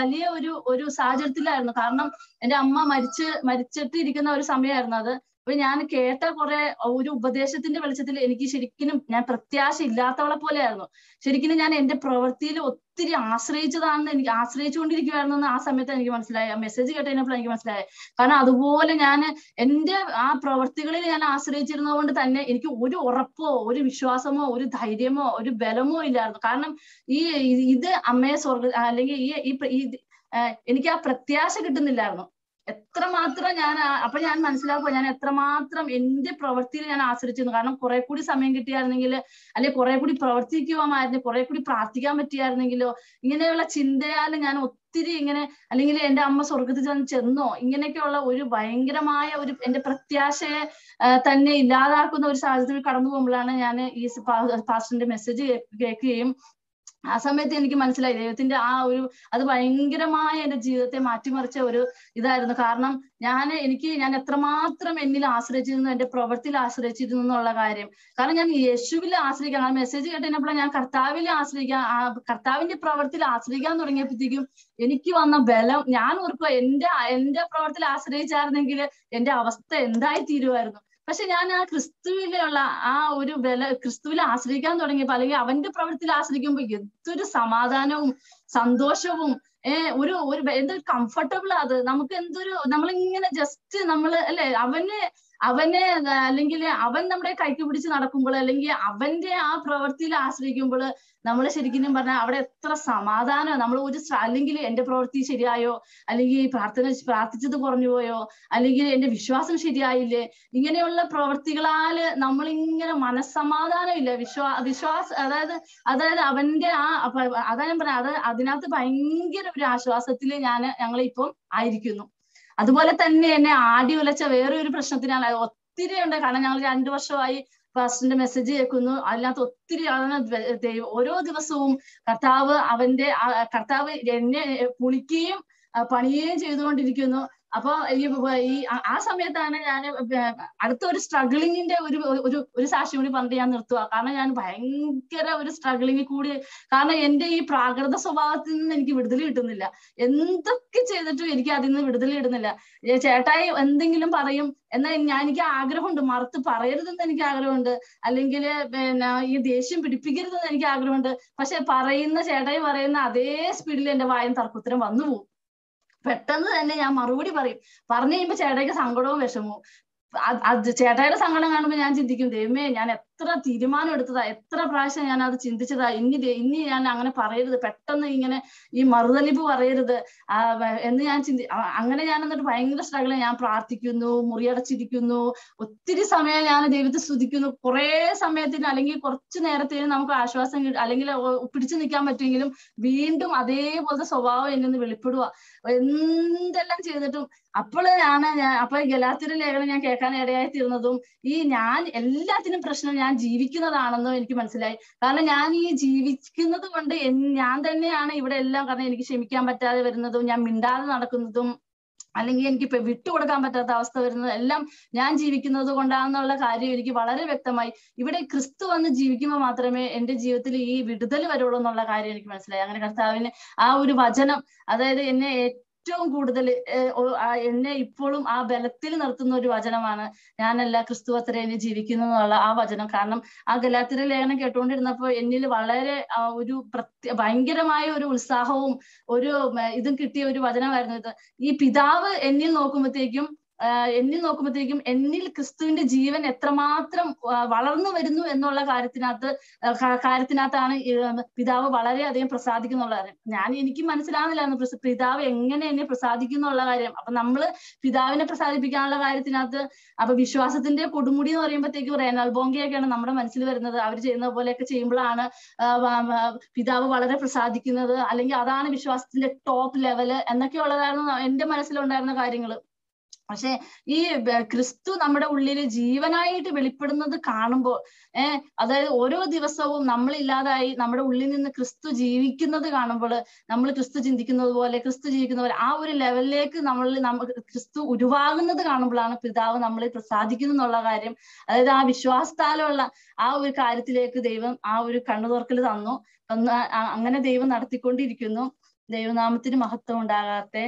വലിയ ഒരു ഒരു സാഹചര്യത്തിലായിരുന്നു കാരണം എന്റെ അമ്മ മരിച്ച് മരിച്ചിട്ട് ഇരിക്കുന്ന ഒരു സമയമായിരുന്നു അത് അപ്പൊ ഞാൻ കേട്ട കുറെ ഒരു ഉപദേശത്തിന്റെ വെളിച്ചത്തിൽ എനിക്ക് ശരിക്കും ഞാൻ പ്രത്യാശ ഇല്ലാത്തവളെ പോലെയായിരുന്നു ശരിക്കും ഞാൻ എന്റെ പ്രവൃത്തിയിൽ ഒത്തിരി ആശ്രയിച്ചതാണെന്ന് എനിക്ക് ആശ്രയിച്ചുകൊണ്ടിരിക്കുകയായിരുന്നെന്ന് ആ സമയത്ത് എനിക്ക് മനസ്സിലായി ആ മെസ്സേജ് കേട്ടതിനപ്പോൾ എനിക്ക് മനസ്സിലായി കാരണം അതുപോലെ ഞാൻ എന്റെ ആ പ്രവൃത്തികളിൽ ഞാൻ ആശ്രയിച്ചിരുന്നത് കൊണ്ട് തന്നെ എനിക്ക് ഒരു ഉറപ്പോ ഒരു വിശ്വാസമോ ഒരു ധൈര്യമോ ഒരു ബലമോ ഇല്ലായിരുന്നു കാരണം ഈ ഇത് അമ്മയെ സ്വർഗ അല്ലെങ്കിൽ ഈ എനിക്ക് ആ പ്രത്യാശ കിട്ടുന്നില്ലായിരുന്നു എത്രമാത്രം ഞാൻ അപ്പൊ ഞാൻ മനസ്സിലാക്കുക ഞാൻ എത്രമാത്രം എന്റെ പ്രവൃത്തിയിൽ ഞാൻ ആസ്വദിച്ചിരുന്നു കാരണം കുറെ കൂടി സമയം കിട്ടിയായിരുന്നെങ്കിൽ അല്ലെങ്കിൽ കുറെ കൂടി പ്രവർത്തിക്കുവാമായിരുന്നു കുറെ കൂടി പ്രാർത്ഥിക്കാൻ പറ്റിയായിരുന്നെങ്കിലോ ഇങ്ങനെയുള്ള ചിന്തയാൽ ഞാൻ ഒത്തിരി ഇങ്ങനെ അല്ലെങ്കിൽ എന്റെ അമ്മ സ്വർഗത്തിൽ ചെന്ന് ചെന്നോ ഇങ്ങനെയൊക്കെയുള്ള ഒരു ഭയങ്കരമായ ഒരു എന്റെ പ്രത്യാശയെ തന്നെ ഇല്ലാതാക്കുന്ന ഒരു സാഹചര്യത്തിൽ കടന്നു പോകുമ്പോഴാണ് ഞാൻ ഈ പാസ്റ്ററിന്റെ മെസ്സേജ് കേൾക്കുകയും ആ സമയത്ത് എനിക്ക് മനസ്സിലായി ദൈവത്തിന്റെ ആ ഒരു അത് ഭയങ്കരമായ എന്റെ ജീവിതത്തെ മാറ്റിമറിച്ച ഒരു ഇതായിരുന്നു കാരണം ഞാൻ എനിക്ക് ഞാൻ എത്രമാത്രം എന്നിൽ ആശ്രയിച്ചിരുന്നു എന്റെ പ്രവൃത്തിയിൽ ആശ്രയിച്ചിരുന്നു എന്നുള്ള കാര്യം കാരണം ഞാൻ യേശുവിൽ ആശ്രയിക്കാൻ ആ മെസ്സേജ് കേട്ടപ്പോൾ ഞാൻ കർത്താവിൽ ആശ്രയിക്കാൻ ആ കർത്താവിന്റെ പ്രവൃത്തിയിൽ ആശ്രയിക്കാൻ തുടങ്ങിയപ്പോഴത്തേക്കും എനിക്ക് വന്ന ബലം ഞാൻ ഓർക്കുക എന്റെ എന്റെ പ്രവൃത്തിയിൽ ആശ്രയിച്ചായിരുന്നെങ്കിൽ എന്റെ അവസ്ഥ എന്തായി തീരുമായിരുന്നു പക്ഷെ ഞാൻ ആ ക്രിസ്തുവിലുള്ള ആ ഒരു വില ക്രിസ്തുവിൽ ആശ്രയിക്കാൻ തുടങ്ങിയപ്പോ അല്ലെങ്കിൽ അവന്റെ പ്രവൃത്തിയിൽ ആശ്രയിക്കുമ്പോൾ എന്തൊരു സമാധാനവും സന്തോഷവും ഏഹ് ഒരു ഒരു എന്തൊരു കംഫർട്ടബിൾ അത് നമുക്ക് എന്തൊരു നമ്മളിങ്ങനെ ജസ്റ്റ് നമ്മൾ അല്ലെ അവന് അവനെ അല്ലെങ്കിൽ അവൻ നമ്മുടെ കൈക്ക് പിടിച്ച് നടക്കുമ്പോൾ അല്ലെങ്കിൽ അവന്റെ ആ പ്രവൃത്തിയിൽ ആശ്രയിക്കുമ്പോൾ നമ്മൾ ശരിക്കും പറഞ്ഞാൽ അവിടെ എത്ര സമാധാനം നമ്മൾ ഒരു അല്ലെങ്കിൽ എന്റെ പ്രവൃത്തി ശരിയായോ അല്ലെങ്കിൽ പ്രാർത്ഥന പ്രാർത്ഥിച്ചത് കുറഞ്ഞു പോയോ അല്ലെങ്കിൽ എന്റെ വിശ്വാസം ശരിയായില്ലേ ഇങ്ങനെയുള്ള പ്രവൃത്തികളാല് നമ്മളിങ്ങനെ മനസ്സമാധാനം ഇല്ല വിശ്വാ വിശ്വാസ അതായത് അതായത് അവന്റെ ആ അതാ ഞാൻ പറഞ്ഞത് അത് അതിനകത്ത് ഭയങ്കര ഒരു ആശ്വാസത്തിൽ ഞാൻ ഞങ്ങളിപ്പം ആയിരിക്കുന്നു അതുപോലെ തന്നെ എന്നെ ആടി ഉലച്ച വേറെ ഒരു പ്രശ്നത്തിനാണ് ഒത്തിരി ഉണ്ട് കാരണം ഞങ്ങൾ രണ്ടു വർഷമായി പാസ്റ്ററിന്റെ മെസ്സേജ് കേൾക്കുന്നു അതിനകത്ത് ഒത്തിരി ആളാണ് ദൈവം ഓരോ ദിവസവും കർത്താവ് അവന്റെ കർത്താവ് എന്നെ പുളിക്കുകയും പണിയുകയും ചെയ്തുകൊണ്ടിരിക്കുന്നു അപ്പൊ ഈ ആ സമയത്താണ് ഞാൻ അടുത്ത ഒരു സ്ട്രഗിളിങ്ങിന്റെ ഒരു ഒരു ഒരു സാക്ഷി കൂടി പറഞ്ഞിട്ട് ഞാൻ നിർത്തുക കാരണം ഞാൻ ഭയങ്കര ഒരു സ്ട്രഗിളിങ്ങിൽ കൂടി കാരണം എന്റെ ഈ പ്രാകൃത സ്വഭാവത്തിൽ നിന്ന് എനിക്ക് വിടുതൽ കിട്ടുന്നില്ല എന്തൊക്കെ ചെയ്തിട്ടും എനിക്ക് അതിൽ നിന്ന് വിടുതൽ കിട്ടുന്നില്ല ചേട്ടായി എന്തെങ്കിലും പറയും എന്നാൽ ഞാൻ എനിക്ക് ആഗ്രഹമുണ്ട് മറുത്ത് പറയരുതെന്ന് എനിക്ക് ആഗ്രഹമുണ്ട് അല്ലെങ്കിൽ പിന്നെ ഈ ദേഷ്യം പിടിപ്പിക്കരുതെന്ന് എനിക്ക് ആഗ്രഹമുണ്ട് പക്ഷെ പറയുന്ന ചേട്ടായി പറയുന്ന അതേ സ്പീഡിൽ എന്റെ വായം തർക്കുത്തരം വന്നു പോകും പെട്ടെന്ന് തന്നെ ഞാൻ മറുപടി പറയും പറഞ്ഞു കഴിയുമ്പോ ചേട്ടയ്ക്ക് സങ്കടവും വിഷമവും ആ ചേട്ടായുടെ സങ്കടം കാണുമ്പോൾ ഞാൻ ചിന്തിക്കും ദൈവമേ ഞാൻ എത്ര തീരുമാനം എടുത്തതാ എത്ര പ്രാവശ്യം ഞാൻ അത് ചിന്തിച്ചതാ ഇനി ഇനി ഞാൻ അങ്ങനെ പറയരുത് പെട്ടെന്ന് ഇങ്ങനെ ഈ മറുതലിപ്പ് പറയരുത് എന്ന് ഞാൻ ചിന്തി അങ്ങനെ ഞാൻ എന്നിട്ട് ഭയങ്കര സ്ട്രഗിൾ ഞാൻ പ്രാർത്ഥിക്കുന്നു മുറിയടച്ചിരിക്കുന്നു ഒത്തിരി സമയം ഞാൻ ദൈവത്തെ സ്തുതിക്കുന്നു കുറെ സമയത്തിന് അല്ലെങ്കിൽ കുറച്ച് നേരത്തേന് നമുക്ക് ആശ്വാസം അല്ലെങ്കിൽ പിടിച്ചു നിൽക്കാൻ പറ്റുമെങ്കിലും വീണ്ടും അതേപോലത്തെ സ്വഭാവം എന്നെ ഒന്ന് വെളിപ്പെടുക എന്തെല്ലാം ചെയ്തിട്ടും അപ്പോൾ ഞാൻ അപ്പൊ ഗലാത്തിരി ലേഖനം ഞാൻ കേൾക്കാൻ ഇടയായി തീർന്നതും ഈ ഞാൻ എല്ലാത്തിനും പ്രശ്നം ഞാൻ ഞാൻ ജീവിക്കുന്നതാണെന്നും എനിക്ക് മനസ്സിലായി കാരണം ഞാൻ ഈ ജീവിക്കുന്നത് കൊണ്ട് ഞാൻ തന്നെയാണ് ഇവിടെ എല്ലാം കാരണം എനിക്ക് ക്ഷമിക്കാൻ പറ്റാതെ വരുന്നതും ഞാൻ മിണ്ടാതെ നടക്കുന്നതും അല്ലെങ്കിൽ എനിക്ക് ഇപ്പൊ വിട്ടുകൊടുക്കാൻ പറ്റാത്ത അവസ്ഥ വരുന്നത് എല്ലാം ഞാൻ ജീവിക്കുന്നത് കൊണ്ടാണെന്നുള്ള കാര്യം എനിക്ക് വളരെ വ്യക്തമായി ഇവിടെ ക്രിസ്തു വന്ന് ജീവിക്കുമ്പോൾ മാത്രമേ എന്റെ ജീവിതത്തിൽ ഈ വിടുതൽ വരുള്ളൂ എന്നുള്ള കാര്യം എനിക്ക് മനസ്സിലായി അങ്ങനെ കർത്താവിന് ആ ഒരു വചനം അതായത് എന്നെ ഏറ്റവും കൂടുതൽ എന്നെ ഇപ്പോഴും ആ ബലത്തിൽ നിർത്തുന്ന ഒരു വചനമാണ് ഞാനല്ല ക്രിസ്തുവത്രേനെ ജീവിക്കുന്നു എന്നുള്ള ആ വചനം കാരണം ആ ഗലാത്തിര ലേഖനം കേട്ടുകൊണ്ടിരുന്നപ്പോൾ എന്നിൽ വളരെ ഒരു പ്രത്യ ഭയങ്കരമായ ഒരു ഉത്സാഹവും ഒരു ഇതും കിട്ടിയ ഒരു വചനമായിരുന്നു ഇത് ഈ പിതാവ് എന്നിൽ നോക്കുമ്പോഴത്തേക്കും എന്നിൽ നോക്കുമ്പോഴത്തേക്കും എന്നിൽ ക്രിസ്തുവിന്റെ ജീവൻ എത്രമാത്രം വളർന്നു വരുന്നു എന്നുള്ള കാര്യത്തിനകത്ത് കാര്യത്തിനകത്താണ് പിതാവ് വളരെയധികം പ്രസാദിക്കുന്നുള്ള കാര്യം ഞാൻ എനിക്ക് മനസ്സിലാകുന്നില്ലായിരുന്നു പിതാവ് എങ്ങനെ എന്നെ പ്രസാദിക്കുന്നുള്ള കാര്യം അപ്പൊ നമ്മള് പിതാവിനെ പ്രസാദിപ്പിക്കാനുള്ള കാര്യത്തിനകത്ത് അപ്പൊ വിശ്വാസത്തിന്റെ കൊടുമുടി എന്ന് പറയുമ്പോഴത്തേക്കും റേനാൽ ബോങ്കയൊക്കെയാണ് നമ്മുടെ മനസ്സിൽ വരുന്നത് അവർ ചെയ്യുന്ന പോലെയൊക്കെ ചെയ്യുമ്പോഴാണ് പിതാവ് വളരെ പ്രസാദിക്കുന്നത് അല്ലെങ്കിൽ അതാണ് വിശ്വാസത്തിന്റെ ടോപ്പ് ലെവല് എന്നൊക്കെ ഉള്ളതായിരുന്നു എന്റെ മനസ്സിലുണ്ടായിരുന്ന കാര്യങ്ങൾ പക്ഷെ ഈ ക്രിസ്തു നമ്മുടെ ഉള്ളിൽ ജീവനായിട്ട് വെളിപ്പെടുന്നത് കാണുമ്പോൾ ഏർ അതായത് ഓരോ ദിവസവും നമ്മൾ ഇല്ലാതായി നമ്മുടെ ഉള്ളിൽ നിന്ന് ക്രിസ്തു ജീവിക്കുന്നത് കാണുമ്പോൾ നമ്മൾ ക്രിസ്തു ചിന്തിക്കുന്നത് പോലെ ക്രിസ്തു ജീവിക്കുന്ന പോലെ ആ ഒരു ലെവലിലേക്ക് നമ്മൾ നമ്മൾ ക്രിസ്തു ഉരുവാകുന്നത് കാണുമ്പോഴാണ് പിതാവ് നമ്മളെ പ്രസാദിക്കുന്നു എന്നുള്ള കാര്യം അതായത് ആ വിശ്വാസത്താലുള്ള ആ ഒരു കാര്യത്തിലേക്ക് ദൈവം ആ ഒരു കണ്ണു തുറക്കൽ തന്നു അങ്ങനെ ദൈവം നടത്തിക്കൊണ്ടിരിക്കുന്നു ദൈവനാമത്തിന് മഹത്വം ഉണ്ടാകാത്തെ